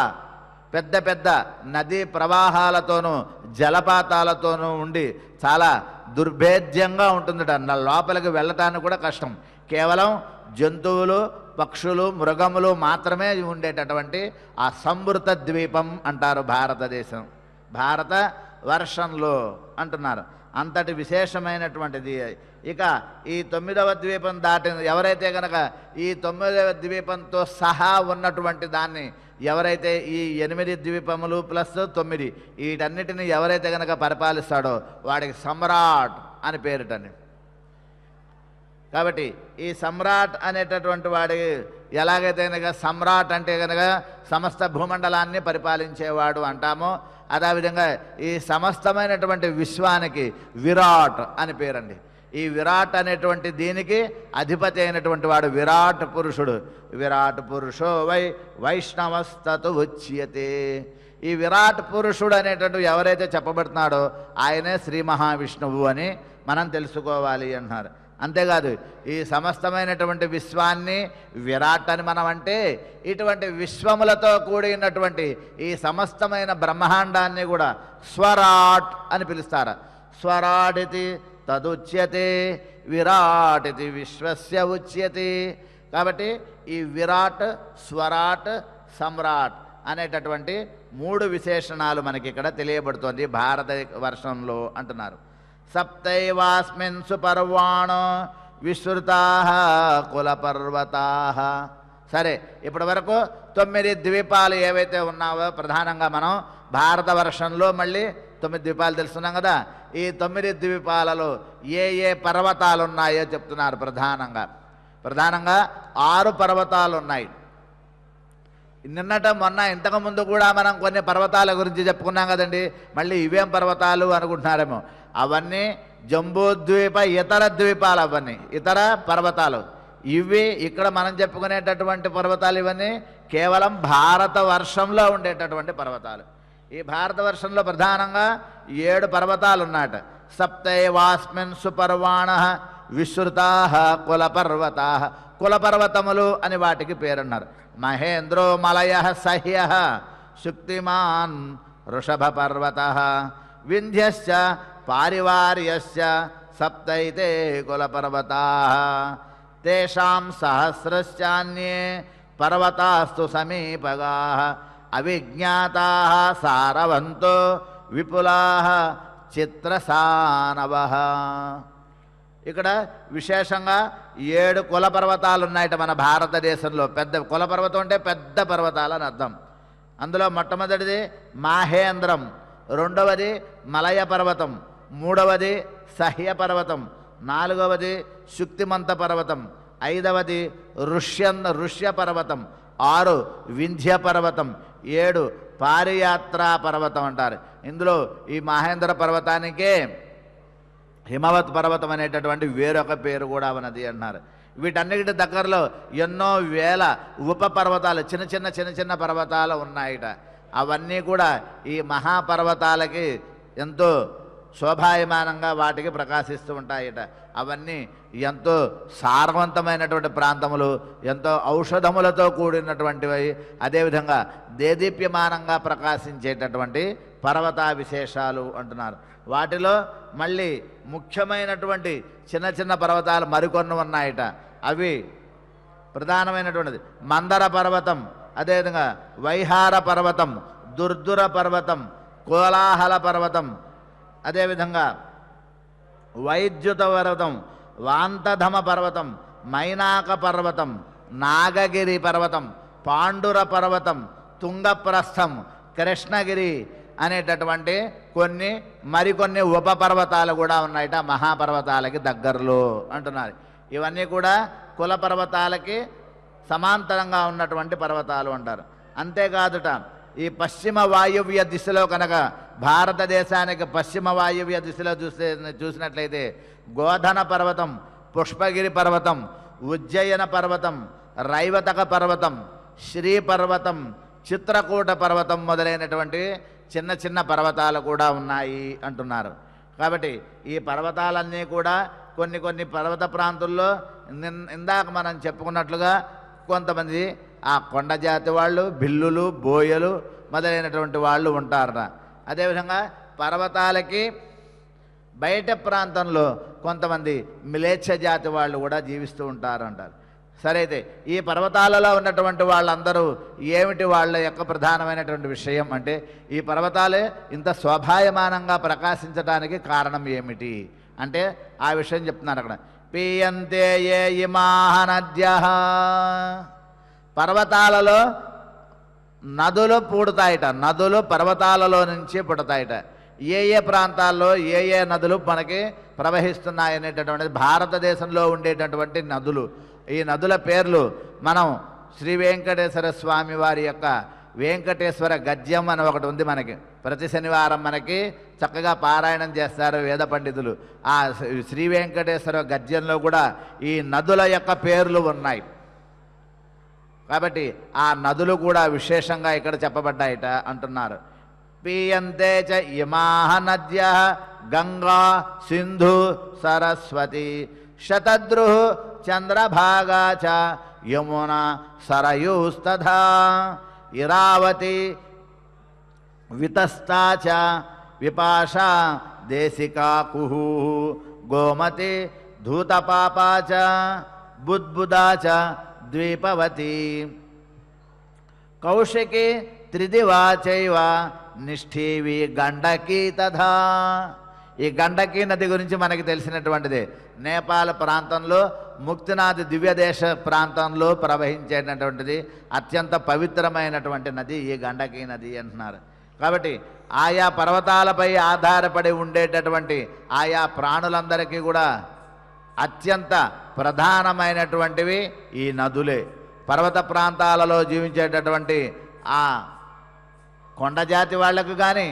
పెద్ద పెద్ద నదీ ప్రవాహాలతోనూ జలపాతాలతోనూ ఉండి చాలా దుర్భేద్యంగా ఉంటుందట లోపలికి వెళ్ళటానికి కూడా కష్టం కేవలం జంతువులు పక్షులు మృగములు మాత్రమే ఉండేటటువంటి ఆ సంవృత ద్వీపం అంటారు భారతదేశం భారత వర్షంలో అంటున్నారు అంతటి విశేషమైనటువంటిది ఇక ఈ తొమ్మిదవ ద్వీపం దాటిన ఎవరైతే కనుక ఈ తొమ్మిదవ ద్వీపంతో సహా ఉన్నటువంటి దాన్ని ఎవరైతే ఈ ఎనిమిది ద్వీపములు ప్లస్ తొమ్మిది వీటన్నిటిని ఎవరైతే కనుక పరిపాలిస్తాడో వాడికి సమ్రాట్ అని పేరుటండి కాబట్టి ఈ సమ్రాట్ అనేటటువంటి వాడి ఎలాగైతే కనుక సమ్రాట్ అంటే కనుక సమస్త భూమండలాన్ని పరిపాలించేవాడు అంటామో అదేవిధంగా ఈ సమస్తమైనటువంటి విశ్వానికి విరాట్ అని పేరండి ఈ విరాట్ అనేటువంటి దీనికి అధిపతి అయినటువంటి వాడు విరాట్ పురుషుడు విరాట్ పురుషో వై వైష్ణవస్తతు ఉచ్యతే ఈ విరాట్ పురుషుడు అనేటట్టు ఎవరైతే చెప్పబడుతున్నాడో ఆయనే శ్రీ మహావిష్ణువు అని మనం తెలుసుకోవాలి అన్నారు అంతేకాదు ఈ సమస్తమైనటువంటి విశ్వాన్ని విరాట్ అని మనం అంటే ఇటువంటి విశ్వములతో కూడినటువంటి ఈ సమస్తమైన బ్రహ్మాండాన్ని కూడా స్వరాట్ అని పిలుస్తారు స్వరాడితి తదుచ్యతే విరాటితి విశ్వస్య ఉచ్యతే కాబట్టి ఈ విరాట్ స్వరాట్ సమ్రాట్ అనేటటువంటి మూడు విశేషణాలు మనకి ఇక్కడ తెలియబడుతోంది భారత వర్షంలో అంటున్నారు సప్తైవాస్మిన్సు పర్వాణ విశ్రుతా కులపర్వత సరే ఇప్పటి వరకు తొమ్మిది ద్వీపాలు ఏవైతే ఉన్నావో ప్రధానంగా మనం భారతవర్షంలో మళ్ళీ తొమ్మిది ద్వీపాలు తెలుస్తున్నాం కదా ఈ తొమ్మిది ద్వీపాలలో ఏ ఏ పర్వతాలు ఉన్నాయో చెప్తున్నారు ప్రధానంగా ప్రధానంగా ఆరు పర్వతాలు ఉన్నాయి నిన్నట మొన్న ఇంతకు ముందు కూడా మనం కొన్ని పర్వతాల గురించి చెప్పుకున్నాం కదండి మళ్ళీ ఇవేం పర్వతాలు అనుకుంటున్నారేమో అవన్నీ జంబోద్వీప ఇతర ద్వీపాలు అవన్నీ ఇతర పర్వతాలు ఇవి ఇక్కడ మనం చెప్పుకునేటటువంటి పర్వతాలు ఇవన్నీ కేవలం భారత వర్షంలో ఉండేటటువంటి పర్వతాలు ఈ భారతవర్షంలో ప్రధానంగా ఏడు పర్వతాలు ఉన్నాట సప్తైవాస్మిన్ సుపర్వాణ పర్వతాహ కుల కులపర్వతములు అని వాటికి పేరున్నారు महेन्द्रो मलय सह्य शुक्तिमान ऋषभ पर्वत विंध्यश्च पारिवार्य सप्तते कुलपर्वता तेषां सहस्रश्चान्ये पर्वतास्तु समीपगाः अविज्ञाताः सारवन्तो विपुलाः चित्रसानवः ఇక్కడ విశేషంగా ఏడు కుల పర్వతాలు ఉన్నాయట మన భారతదేశంలో పెద్ద కుల పర్వతం అంటే పెద్ద పర్వతాలు అని అర్థం అందులో మొట్టమొదటిది మాహేంద్రం రెండవది మలయ పర్వతం మూడవది సహ్య పర్వతం నాలుగవది శుక్తిమంత పర్వతం ఐదవది ఋష్య ఋష్య పర్వతం ఆరు వింధ్య పర్వతం ఏడు పారియాత్రా పర్వతం అంటారు ఇందులో ఈ మహేంద్ర పర్వతానికే హిమవత్ పర్వతం అనేటటువంటి వేరొక పేరు కూడా ఉన్నది అన్నారు వీటన్నిటి దగ్గరలో ఎన్నో వేల ఉప పర్వతాలు చిన్న చిన్న చిన్న చిన్న పర్వతాలు ఉన్నాయట అవన్నీ కూడా ఈ మహాపర్వతాలకి ఎంతో శోభాయమానంగా వాటికి ప్రకాశిస్తూ ఉంటాయట అవన్నీ ఎంతో సారవంతమైనటువంటి ప్రాంతములు ఎంతో ఔషధములతో కూడినటువంటివి అదేవిధంగా దేదీప్యమానంగా ప్రకాశించేటటువంటి పర్వత విశేషాలు అంటున్నారు వాటిలో మళ్ళీ ముఖ్యమైనటువంటి చిన్న చిన్న పర్వతాలు మరికొన్ని ఉన్నాయట అవి ప్రధానమైనటువంటిది మందర పర్వతం అదేవిధంగా వైహార పర్వతం దుర్దుర పర్వతం కోలాహల పర్వతం అదేవిధంగా వైద్యుత పర్వతం వాంతధమ పర్వతం మైనాక పర్వతం నాగగిరి పర్వతం పాండుర పర్వతం తుంగప్రస్థం కృష్ణగిరి అనేటటువంటి కొన్ని మరికొన్ని ఉపపర్వతాలు కూడా ఉన్నాయట మహాపర్వతాలకి దగ్గరలో అంటున్నారు ఇవన్నీ కూడా కుల పర్వతాలకి సమాంతరంగా ఉన్నటువంటి పర్వతాలు అంటారు అంతేకాదుట ఈ పశ్చిమ వాయువ్య దిశలో కనుక భారతదేశానికి పశ్చిమ వాయువ్య దిశలో చూసే చూసినట్లయితే గోధన పర్వతం పుష్పగిరి పర్వతం ఉజ్జయన పర్వతం రైవతక పర్వతం శ్రీ పర్వతం చిత్రకూట పర్వతం మొదలైనటువంటి చిన్న చిన్న పర్వతాలు కూడా ఉన్నాయి అంటున్నారు కాబట్టి ఈ పర్వతాలన్నీ కూడా కొన్ని కొన్ని పర్వత ప్రాంతుల్లో ఇందాక మనం చెప్పుకున్నట్లుగా కొంతమంది ఆ కొండ జాతి వాళ్ళు బిల్లులు బోయలు మొదలైనటువంటి వాళ్ళు ఉంటారట అదేవిధంగా పర్వతాలకి బయట ప్రాంతంలో కొంతమంది మిలేచ్ఛ జాతి వాళ్ళు కూడా జీవిస్తూ ఉంటారంటారు సరే అయితే ఈ పర్వతాలలో ఉన్నటువంటి వాళ్ళందరూ ఏమిటి వాళ్ళ యొక్క ప్రధానమైనటువంటి విషయం అంటే ఈ పర్వతాలే ఇంత స్వభాయమానంగా ప్రకాశించడానికి కారణం ఏమిటి అంటే ఆ విషయం చెప్తున్నారు అక్కడ పియంతే ఏ ఇమాహనద్య పర్వతాలలో నదులు పూడతాయట నదులు పర్వతాలలో నుంచి పుడతాయట ఏ ఏ ప్రాంతాల్లో ఏ ఏ నదులు మనకి ప్రవహిస్తున్నాయనేటటువంటిది భారతదేశంలో ఉండేటటువంటి నదులు ఈ నదుల పేర్లు మనం శ్రీ వెంకటేశ్వర స్వామి వారి యొక్క వెంకటేశ్వర గద్యం అని ఒకటి ఉంది మనకి ప్రతి శనివారం మనకి చక్కగా పారాయణం చేస్తారు వేద పండితులు ఆ శ్రీ వెంకటేశ్వర గద్యంలో కూడా ఈ నదుల యొక్క పేర్లు ఉన్నాయి కాబట్టి ఆ నదులు కూడా విశేషంగా ఇక్కడ చెప్పబడ్డాయిట అంటున్నారు పీయంతే చ ఇమాహ నద్య గంగా సింధు సరస్వతి శతద్రు चंद्रभागा च यमुना सरयूस्तथा इरावती वितस्ता च विपाशा देशिका कुहु गोमती धूतपापा च बुद्बुदा च द्वीपवती कौशिकी त्रिदिवा निष्ठीवी गंडकी तथा ఈ గండకీ నది గురించి మనకి తెలిసినటువంటిది నేపాల్ ప్రాంతంలో ముక్తినాథ్ దివ్యదేశ ప్రాంతంలో ప్రవహించేటటువంటిది అత్యంత పవిత్రమైనటువంటి నది ఈ గండకీ నది అంటున్నారు కాబట్టి ఆయా పర్వతాలపై ఆధారపడి ఉండేటటువంటి ఆయా ప్రాణులందరికీ కూడా అత్యంత ప్రధానమైనటువంటివి ఈ నదులే పర్వత ప్రాంతాలలో జీవించేటటువంటి ఆ కొండజాతి వాళ్లకు కానీ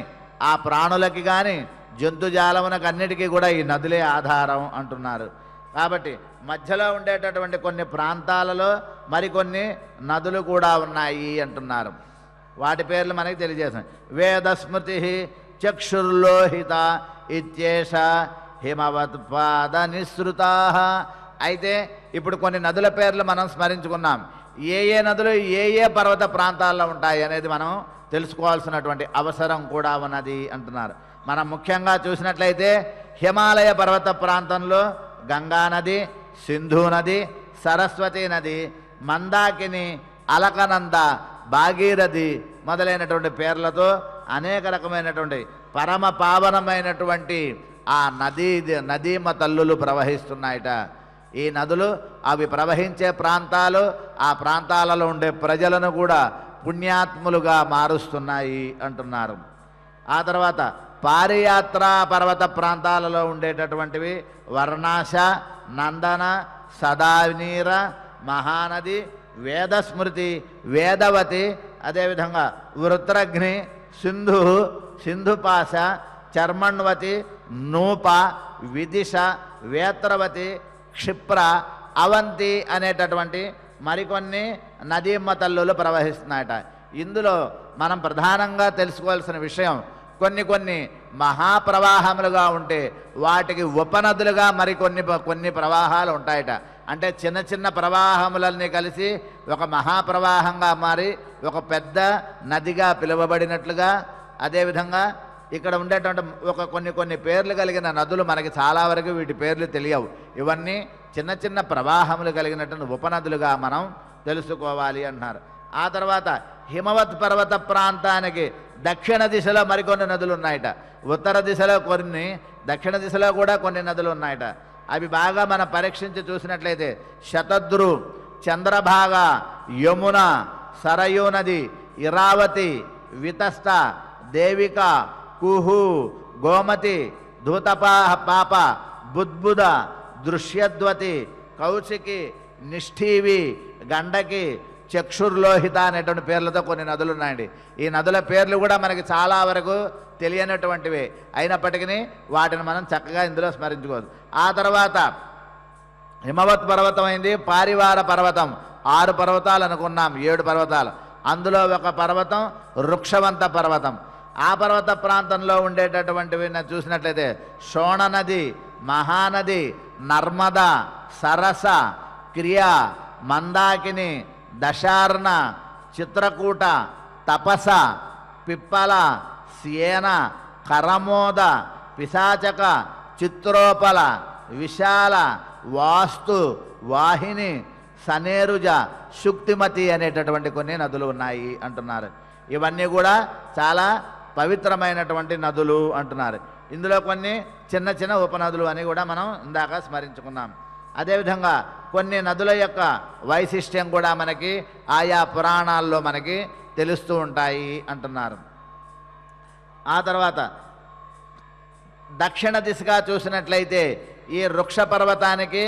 ఆ ప్రాణులకి కానీ జంతుజాలమునకు అన్నిటికీ కూడా ఈ నదులే ఆధారం అంటున్నారు కాబట్టి మధ్యలో ఉండేటటువంటి కొన్ని ప్రాంతాలలో మరికొన్ని నదులు కూడా ఉన్నాయి అంటున్నారు వాటి పేర్లు మనకి తెలియజేసాం వేదస్మృతి చక్షుర్లోహిత ఇత్యేష హిమవత్పాద నిశ్రుత అయితే ఇప్పుడు కొన్ని నదుల పేర్లు మనం స్మరించుకున్నాం ఏ ఏ నదులు ఏ ఏ పర్వత ప్రాంతాల్లో ఉంటాయి అనేది మనం తెలుసుకోవాల్సినటువంటి అవసరం కూడా ఉన్నది అంటున్నారు మనం ముఖ్యంగా చూసినట్లయితే హిమాలయ పర్వత ప్రాంతంలో గంగానది సింధు నది సరస్వతి నది మందాకిని అలకనంద భాగీరథి మొదలైనటువంటి పేర్లతో అనేక రకమైనటువంటి పరమ పావనమైనటువంటి ఆ నదీ నదీమ తల్లులు ప్రవహిస్తున్నాయట ఈ నదులు అవి ప్రవహించే ప్రాంతాలు ఆ ప్రాంతాలలో ఉండే ప్రజలను కూడా పుణ్యాత్ములుగా మారుస్తున్నాయి అంటున్నారు ఆ తర్వాత పారియాత్రా పర్వత ప్రాంతాలలో ఉండేటటువంటివి వర్ణాశ నందన సదానీర మహానది వేదస్మృతి వేదవతి అదేవిధంగా వృత్రగ్ని సింధు సింధుపాస చర్మణ్వతి నూప విదిశ వేత్రవతి క్షిప్ర అవంతి అనేటటువంటి మరికొన్ని నదీమతల్లులు ప్రవహిస్తున్నాయట ఇందులో మనం ప్రధానంగా తెలుసుకోవాల్సిన విషయం కొన్ని కొన్ని మహాప్రవాహములుగా ఉంటే వాటికి ఉపనదులుగా మరికొన్ని కొన్ని ప్రవాహాలు ఉంటాయట అంటే చిన్న చిన్న ప్రవాహములన్నీ కలిసి ఒక మహాప్రవాహంగా మారి ఒక పెద్ద నదిగా పిలువబడినట్లుగా అదేవిధంగా ఇక్కడ ఉండేటువంటి ఒక కొన్ని కొన్ని పేర్లు కలిగిన నదులు మనకి చాలా వరకు వీటి పేర్లు తెలియవు ఇవన్నీ చిన్న చిన్న ప్రవాహములు కలిగినటువంటి ఉపనదులుగా మనం తెలుసుకోవాలి అంటున్నారు ఆ తర్వాత హిమవత్ పర్వత ప్రాంతానికి దక్షిణ దిశలో మరికొన్ని నదులు ఉన్నాయట ఉత్తర దిశలో కొన్ని దక్షిణ దిశలో కూడా కొన్ని నదులు ఉన్నాయట అవి బాగా మనం పరీక్షించి చూసినట్లయితే శతద్రు చంద్రభాగ యమున సరయూ నది ఇరావతి వితస్త దేవిక కుహు గోమతి ధూతపాహ పాప బుద్బుద దృశ్యద్వతి కౌశికి నిష్ఠీవి గండకి చక్షుర్లోహిత అనేటువంటి పేర్లతో కొన్ని నదులు ఉన్నాయండి ఈ నదుల పేర్లు కూడా మనకి చాలా వరకు తెలియనటువంటివే అయినప్పటికీ వాటిని మనం చక్కగా ఇందులో స్మరించుకోవచ్చు ఆ తర్వాత హిమవత్ పర్వతం అయింది పారివార పర్వతం ఆరు పర్వతాలు అనుకున్నాం ఏడు పర్వతాలు అందులో ఒక పర్వతం వృక్షవంత పర్వతం ఆ పర్వత ప్రాంతంలో ఉండేటటువంటివి చూసినట్లయితే షోణ నది మహానది నర్మద సరస క్రియా మందాకిని దశార్ణ చిత్రకూట తపస పిప్పల సేన కరమోద పిశాచక చిత్రోపల విశాల వాస్తు వాహిని సనేరుజ శుక్తిమతి అనేటటువంటి కొన్ని నదులు ఉన్నాయి అంటున్నారు ఇవన్నీ కూడా చాలా పవిత్రమైనటువంటి నదులు అంటున్నారు ఇందులో కొన్ని చిన్న చిన్న ఉపనదులు అని కూడా మనం ఇందాక స్మరించుకున్నాం అదేవిధంగా కొన్ని నదుల యొక్క వైశిష్ట్యం కూడా మనకి ఆయా పురాణాల్లో మనకి తెలుస్తూ ఉంటాయి అంటున్నారు ఆ తర్వాత దక్షిణ దిశగా చూసినట్లయితే ఈ వృక్ష పర్వతానికి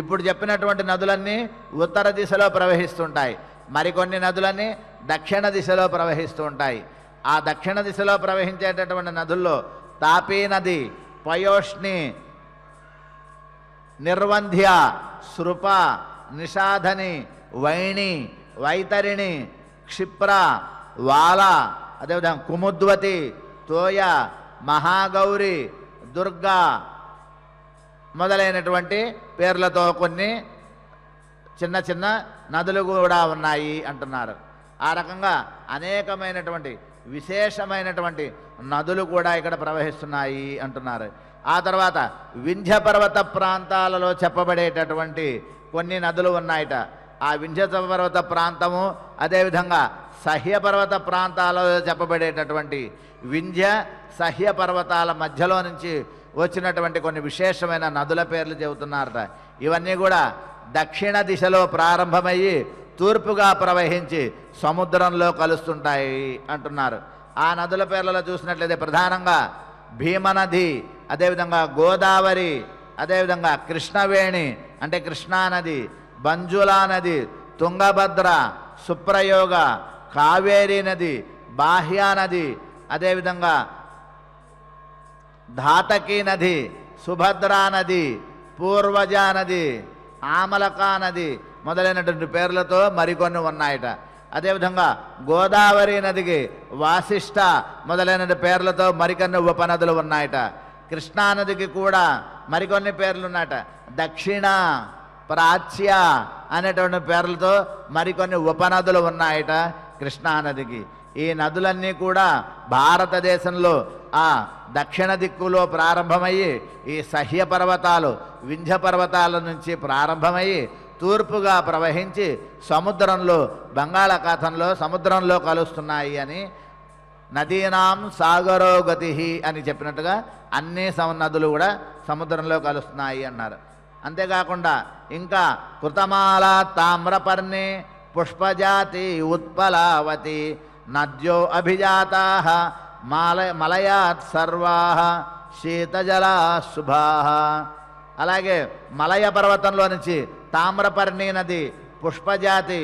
ఇప్పుడు చెప్పినటువంటి నదులన్నీ ఉత్తర దిశలో ప్రవహిస్తుంటాయి మరికొన్ని నదులన్నీ దక్షిణ దిశలో ప్రవహిస్తూ ఉంటాయి ఆ దక్షిణ దిశలో ప్రవహించేటటువంటి నదుల్లో తాపీ నది పయోష్ణి నిర్వంధ్య శృప నిషాధని వైణి వైతరిణి క్షిప్ర వాల అదేవిధంగా కుముద్వతి తోయ మహాగౌరి దుర్గా మొదలైనటువంటి పేర్లతో కొన్ని చిన్న చిన్న నదులు కూడా ఉన్నాయి అంటున్నారు ఆ రకంగా అనేకమైనటువంటి విశేషమైనటువంటి నదులు కూడా ఇక్కడ ప్రవహిస్తున్నాయి అంటున్నారు ఆ తర్వాత వింధ్య పర్వత ప్రాంతాలలో చెప్పబడేటటువంటి కొన్ని నదులు ఉన్నాయట ఆ వింధ్య పర్వత ప్రాంతము అదేవిధంగా సహ్య పర్వత ప్రాంతాలలో చెప్పబడేటటువంటి వింధ్య సహ్య పర్వతాల మధ్యలో నుంచి వచ్చినటువంటి కొన్ని విశేషమైన నదుల పేర్లు చెబుతున్నారట ఇవన్నీ కూడా దక్షిణ దిశలో ప్రారంభమయ్యి తూర్పుగా ప్రవహించి సముద్రంలో కలుస్తుంటాయి అంటున్నారు ఆ నదుల పేర్లలో చూసినట్లయితే ప్రధానంగా భీమనది అదేవిధంగా గోదావరి అదేవిధంగా కృష్ణవేణి అంటే కృష్ణానది బంజులా నది తుంగభద్ర సుప్రయోగ కావేరీ నది బాహ్యా నది అదేవిధంగా ధాతకీ నది సుభద్రా నది పూర్వజా నది ఆమలకా నది మొదలైనటువంటి పేర్లతో మరికొన్ని ఉన్నాయట అదేవిధంగా గోదావరి నదికి వాసిష్ట మొదలైన పేర్లతో మరికొన్ని ఉపనదులు ఉన్నాయట కృష్ణానదికి కూడా మరికొన్ని పేర్లున్నట దక్షిణ ప్రాచ్య అనేటువంటి పేర్లతో మరికొన్ని ఉపనదులు ఉన్నాయట కృష్ణానదికి ఈ నదులన్నీ కూడా భారతదేశంలో ఆ దక్షిణ దిక్కులో ప్రారంభమయ్యి ఈ సహ్య పర్వతాలు వింధ్య పర్వతాల నుంచి ప్రారంభమయ్యి తూర్పుగా ప్రవహించి సముద్రంలో బంగాళాఖాతంలో సముద్రంలో కలుస్తున్నాయి అని నదీనాం సాగరోగతి అని చెప్పినట్టుగా అన్ని నదులు కూడా సముద్రంలో కలుస్తున్నాయి అన్నారు అంతేకాకుండా ఇంకా కృతమాల తామ్రపర్ణి పుష్పజాతి ఉత్పలావతి నద్యో అభిజాత మాల మలయాత్ సర్వా శీతజలా శుభా అలాగే మలయ పర్వతంలో నుంచి తామ్రపర్ణి నది పుష్పజాతి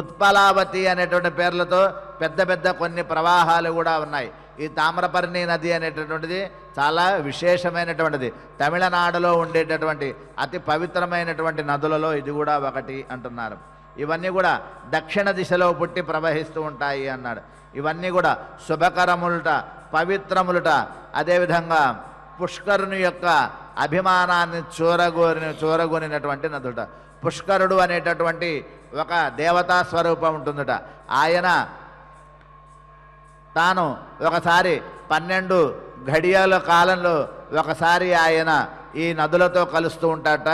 ఉత్పలావతి అనేటువంటి పేర్లతో పెద్ద పెద్ద కొన్ని ప్రవాహాలు కూడా ఉన్నాయి ఈ తామ్రపర్ణి నది అనేటటువంటిది చాలా విశేషమైనటువంటిది తమిళనాడులో ఉండేటటువంటి అతి పవిత్రమైనటువంటి నదులలో ఇది కూడా ఒకటి అంటున్నారు ఇవన్నీ కూడా దక్షిణ దిశలో పుట్టి ప్రవహిస్తూ ఉంటాయి అన్నాడు ఇవన్నీ కూడా శుభకరములుట పవిత్రములుట అదేవిధంగా పుష్కరుని యొక్క అభిమానాన్ని చూరగోరిన చూరగొనినటువంటి నదుట పుష్కరుడు అనేటటువంటి ఒక దేవతా స్వరూపం ఉంటుందట ఆయన తాను ఒకసారి పన్నెండు ఘడియాల కాలంలో ఒకసారి ఆయన ఈ నదులతో కలుస్తూ ఉంటాట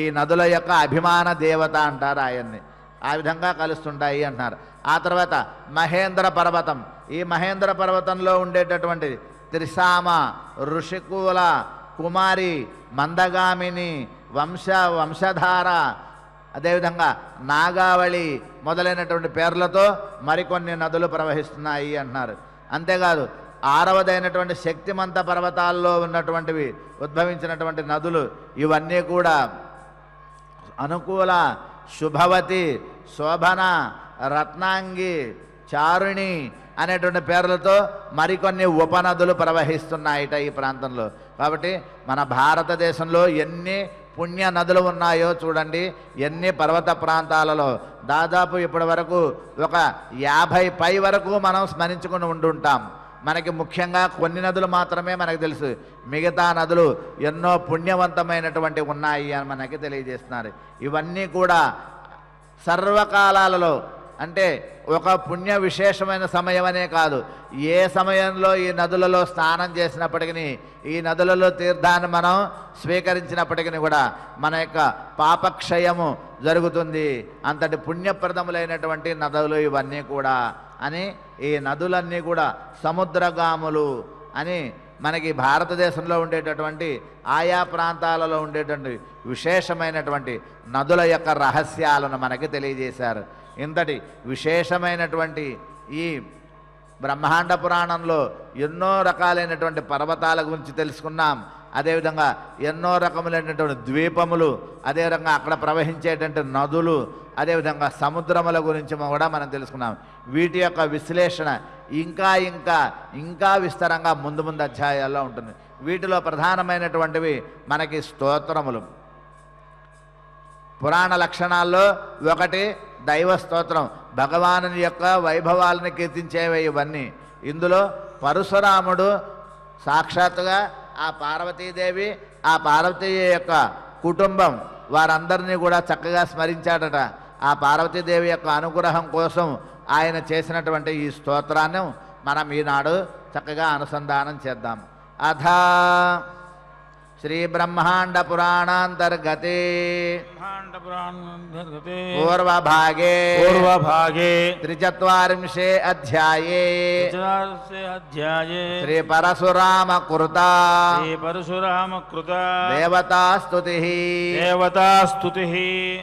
ఈ నదుల యొక్క అభిమాన దేవత అంటారు ఆయన్ని ఆ విధంగా కలుస్తుంటాయి అంటున్నారు ఆ తర్వాత మహేంద్ర పర్వతం ఈ మహేంద్ర పర్వతంలో ఉండేటటువంటి త్రిసామ ఋషికూల కుమారి మందగామిని వంశ వంశధార అదేవిధంగా నాగావళి మొదలైనటువంటి పేర్లతో మరికొన్ని నదులు ప్రవహిస్తున్నాయి అంటున్నారు అంతేకాదు ఆరవదైనటువంటి శక్తిమంత పర్వతాల్లో ఉన్నటువంటివి ఉద్భవించినటువంటి నదులు ఇవన్నీ కూడా అనుకూల శుభవతి శోభన రత్నాంగి చారుణి అనేటువంటి పేర్లతో మరికొన్ని ఉపనదులు ప్రవహిస్తున్నాయిట ఈ ప్రాంతంలో కాబట్టి మన భారతదేశంలో ఎన్ని పుణ్య నదులు ఉన్నాయో చూడండి ఎన్ని పర్వత ప్రాంతాలలో దాదాపు ఇప్పటి వరకు ఒక యాభై పై వరకు మనం స్మరించుకుని ఉండుంటాం మనకి ముఖ్యంగా కొన్ని నదులు మాత్రమే మనకు తెలుసు మిగతా నదులు ఎన్నో పుణ్యవంతమైనటువంటి ఉన్నాయి అని మనకి తెలియజేస్తున్నారు ఇవన్నీ కూడా సర్వకాలాలలో అంటే ఒక పుణ్య విశేషమైన సమయం అనే కాదు ఏ సమయంలో ఈ నదులలో స్నానం చేసినప్పటికీ ఈ నదులలో తీర్థాన్ని మనం స్వీకరించినప్పటికీ కూడా మన యొక్క పాపక్షయము జరుగుతుంది అంతటి పుణ్యప్రదములైనటువంటి నదులు ఇవన్నీ కూడా అని ఈ నదులన్నీ కూడా సముద్రగాములు అని మనకి భారతదేశంలో ఉండేటటువంటి ఆయా ప్రాంతాలలో ఉండేటువంటి విశేషమైనటువంటి నదుల యొక్క రహస్యాలను మనకి తెలియజేశారు ఇంతటి విశేషమైనటువంటి ఈ బ్రహ్మాండ పురాణంలో ఎన్నో రకాలైనటువంటి పర్వతాల గురించి తెలుసుకున్నాం అదేవిధంగా ఎన్నో రకములైనటువంటి ద్వీపములు అదేవిధంగా అక్కడ ప్రవహించేటువంటి నదులు అదేవిధంగా సముద్రముల గురించి కూడా మనం తెలుసుకున్నాం వీటి యొక్క విశ్లేషణ ఇంకా ఇంకా ఇంకా విస్తారంగా ముందు ముందు అధ్యాయాల్లో ఉంటుంది వీటిలో ప్రధానమైనటువంటివి మనకి స్తోత్రములు పురాణ లక్షణాల్లో ఒకటి దైవ స్తోత్రం భగవాను యొక్క వైభవాలను కీర్తించేవి ఇవన్నీ ఇందులో పరశురాముడు సాక్షాత్తుగా ఆ పార్వతీదేవి ఆ పార్వతీ యొక్క కుటుంబం వారందరినీ కూడా చక్కగా స్మరించాడట ఆ పార్వతీదేవి యొక్క అనుగ్రహం కోసం ఆయన చేసినటువంటి ఈ స్తోత్రాన్ని మనం ఈనాడు చక్కగా అనుసంధానం చేద్దాం అథా श्री ब्रह्मांड पुराणांतर्गते पूर्व भागे पूर्व भागे त्रिचत्वारिंशे अध्याये अध्याये श्री परशुराम कृता श्री परशुराम कृता देवता स्तुति देवता स्तुति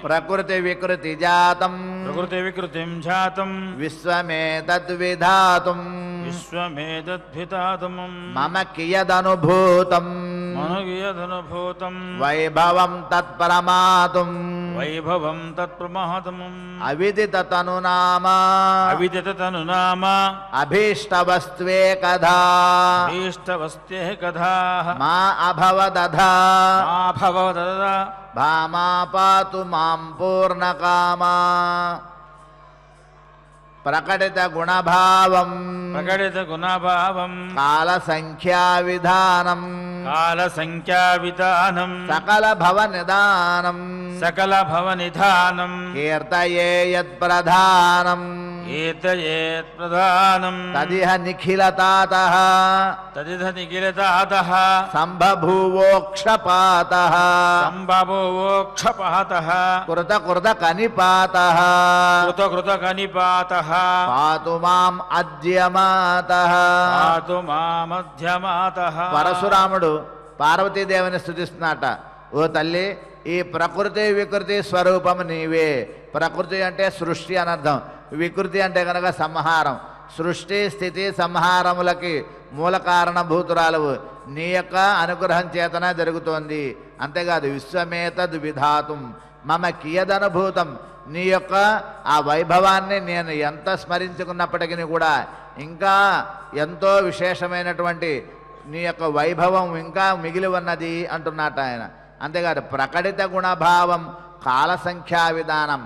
प्रकृति विकृति जातम् प्रकृति विकृति जातम विश्वमेतद्विधातुम विश्वमेतद्विधातुम मम कियदनुभूतम् अनुगीयधनुभूतम् वैभवं तत्परमातुम् वैभवं तत्प्रमातुम् अविदिततनुनाम अविदिततनुनाम अभीष्टवस्त्वे कधा अभीष्टवस्त्ये कधा मा अभवदधा मा भवदधा भामा पातु पूर्णकामा प्रकटितगुणभावं प्रकटितगुणभावं प्रकटित गुणभावम् कालसङ्ख्याविधानम् कालसङ्ख्याविधानम् सकल भव कीर्तये यत्प्रधानम् తదిహ నిఖిలతాత తదిహ నిఖిలతాత సంభూవోక్షపాత సంభవోక్షపాత కృత కృత కనిపాత కృత కృత కనిపాత పాతు మాం అద్యమాత పాతు మామధ్యమాత పరశురాముడు పార్వతీదేవిని స్థుతిస్తున్నాట ఓ తల్లి ఈ ప్రకృతి వికృతి స్వరూపము నీవే ప్రకృతి అంటే సృష్టి అనర్థం వికృతి అంటే కనుక సంహారం సృష్టి స్థితి సంహారములకి మూల భూతురాలు నీ యొక్క అనుగ్రహం చేతన జరుగుతోంది అంతేకాదు విశ్వమేత దువిధాతం మమ కియదనుభూతం నీ యొక్క ఆ వైభవాన్ని నేను ఎంత స్మరించుకున్నప్పటికీ కూడా ఇంకా ఎంతో విశేషమైనటువంటి నీ యొక్క వైభవం ఇంకా మిగిలి ఉన్నది అంటున్నట్టు ఆయన అంతేకాదు ప్రకటిత గుణభావం కాలసంఖ్యా విధానం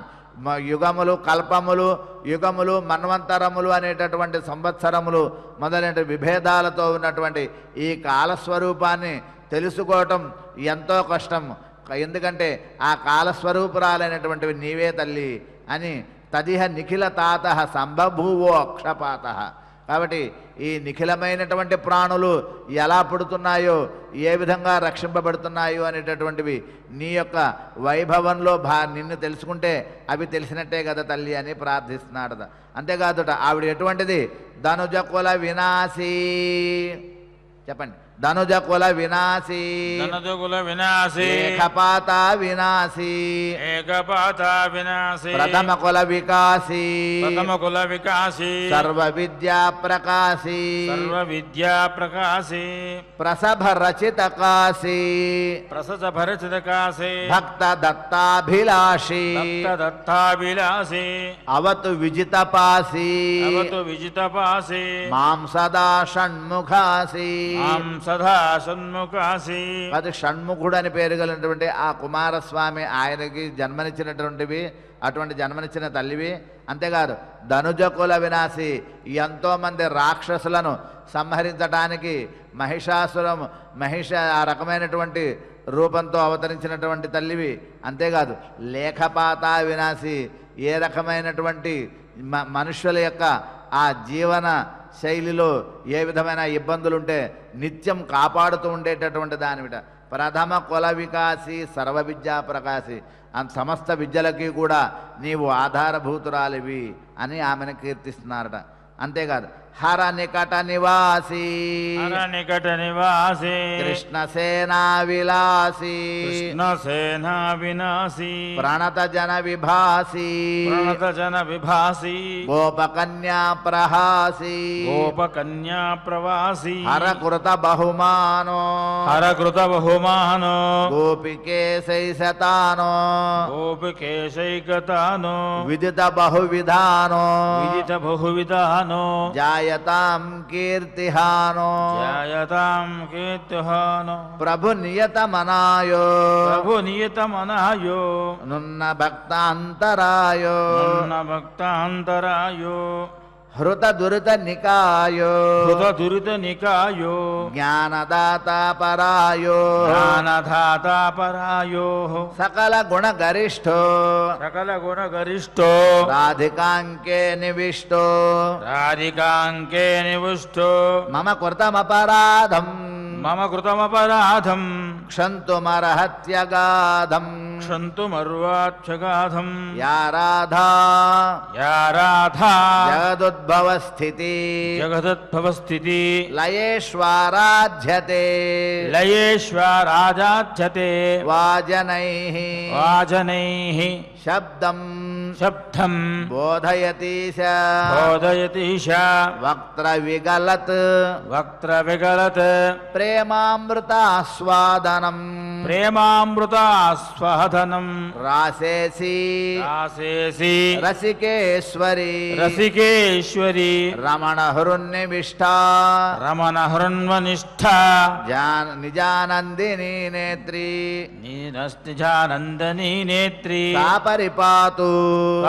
యుగములు కల్పములు యుగములు మన్వంతరములు అనేటటువంటి సంవత్సరములు మొదలైన విభేదాలతో ఉన్నటువంటి ఈ కాలస్వరూపాన్ని తెలుసుకోవటం ఎంతో కష్టం ఎందుకంటే ఆ కాలస్వరూపురాలైనటువంటివి నీవే తల్లి అని తదిహ నిఖిల తాత సంభభూవో అక్షపాత కాబట్టి ఈ నిఖిలమైనటువంటి ప్రాణులు ఎలా పుడుతున్నాయో ఏ విధంగా రక్షింపబడుతున్నాయో అనేటటువంటివి నీ యొక్క వైభవంలో భా నిన్ను తెలుసుకుంటే అవి తెలిసినట్టే కదా తల్లి అని ప్రార్థిస్తున్నాడు అంతేకాదుట ఆవిడ ఎటువంటిది ధనుజకుల వినాశీ చెప్పండి धनुजकुल विनाशी धनुजकुल विनाशी खपाता विनाशी एकपाता विनाशी प्रथम कुल विकासी प्रथम कुल विकासी सर्व विद्या प्रकाशी सर्व विद्या प्रकाशी प्रसभ रचित काशी प्रसभ रचित काशी भक्त दत्ताभिलाषी भक्त दत्ताभिलाषी अवत विजित पासी अवत विजित पासी मांसदा षण्मुखासी సదా షణ్ముఖాసి అది షణ్ముఖుడు అని పేరు కలిగినటువంటి ఆ కుమారస్వామి ఆయనకి జన్మనిచ్చినటువంటివి అటువంటి జన్మనిచ్చిన తల్లివి అంతేకాదు ధనుజకుల వినాశి ఎంతోమంది రాక్షసులను సంహరించడానికి మహిషాసురం మహిష ఆ రకమైనటువంటి రూపంతో అవతరించినటువంటి తల్లివి అంతేకాదు లేఖపాత వినాశి ఏ రకమైనటువంటి మనుషుల యొక్క ఆ జీవన శైలిలో ఏ విధమైన ఇబ్బందులు ఉంటే నిత్యం కాపాడుతూ ఉండేటటువంటి దానివిట ప్రథమ కుల వికాసి సర్వ విద్యా ప్రకాశి సమస్త విద్యలకి కూడా నీవు ఆధారభూతురాలివి అని ఆమెను కీర్తిస్తున్నారట అంతేకాదు हर निकट निवासी हर निकट निवासी कृष्ण सेना विलासी कृष्ण सेना विनाशी प्रणत जन विभासी प्रणत जन विभासी गोप कन्या प्रहासी गोप कन्या प्रवासी हर कृत बहुमानो हर कृत बहुमानो गोपिके सैसतानो गोपिके सैकतानो विदित बहुविधानो विदित बहुविधानो जाय जायताम कीर्तिहानो जायताम कीर्तिहानो प्रभु नियत मनायो प्रभु नियत मनायो नुन्न भक्तांतरायो नुन्न भक्तांतरायो हृदय दुरीत निकाय हृदय दुरीत निकायो ज्ञान दाता परायो ज्ञान दाता परायो सकल गुण गरिष्ठ सकल गुण गरिष्ठ राधिकांके निविष्ट राधिकांके निविष्ट मम कृतम अपराधम मम कृतम अपराधम क्षन्तुमर्हत्यगाधम् क्षन्तुमर्वाक्षगाधम् या राधा या राधा जगदुद्भवस्थिति जगदुद्भवस्थिति लयेष्वाराध्यते लयेष्वाराजाध्यते वाजनैः वाजनैः शब्दम् शब्दम् बोधयतीश बोधयतीश वक्त्र विगलत वक्त्र विगलत प्रेमामृतास्वादनम् प्रेमामृत आस्वाधनम रासेसी रासेसी रसिकेश्वरी रसिकेश्वरी रमण हृन्निष्ठा रमण हृन्वनिष्ठा जान निजानंदिनी नेत्री नीनस्तिजानंदनी नेत्री सा परिपातु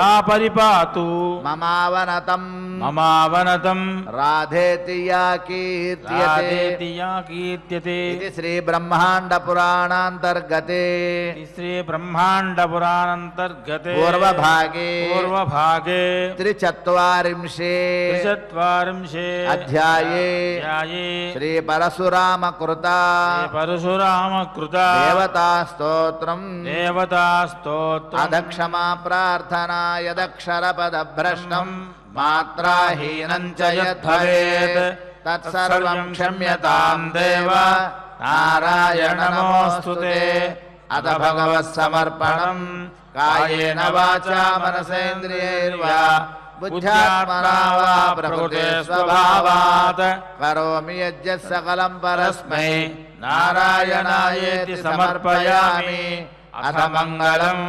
सा परिपातु ममावनतम हम्म। ममावनतम राधेति या कीर्त्यते राधेति या कीर्त्यते इति श्री ब्रह्मांड पुराणांतर्गते श्री ब्रह्मांड पुराणांतर्गते पूर्व भागे पूर्व भागे त्रिचत्वारिंशे त्रिचत्वारिंशे अध्याये अध्याये श्री परशुराम कृता परशुराम कृता देवता स्तोत्रम देवता स्तोत्रम अधक्षमा प्रार्थना यदक्षर पद भ्रष्टम मात्राहीनम् च यद्भवेत् तत्सर्वम् क्षम्यताम् देव नारायणमोऽस्तु ते अथ भगवत् समर्पणम् कायेन वाचा मनसेन्द्रियैर्वा बुद्ध्यात्मना वा प्रभृते स्वभावात् करोमि यज्जत् सकलम् परस्मै नारायणायेति समर्पयामि अथ मङ्गलम्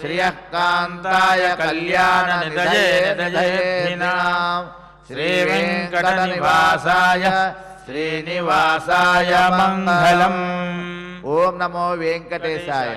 श्रियःकान्ताय कल्याणनिधये निधयेभ्यः श्रीवेङ्कटनिवासाय श्रीनिवासाय मङ्गलम् ॐ नमो वेङ्कटेशाय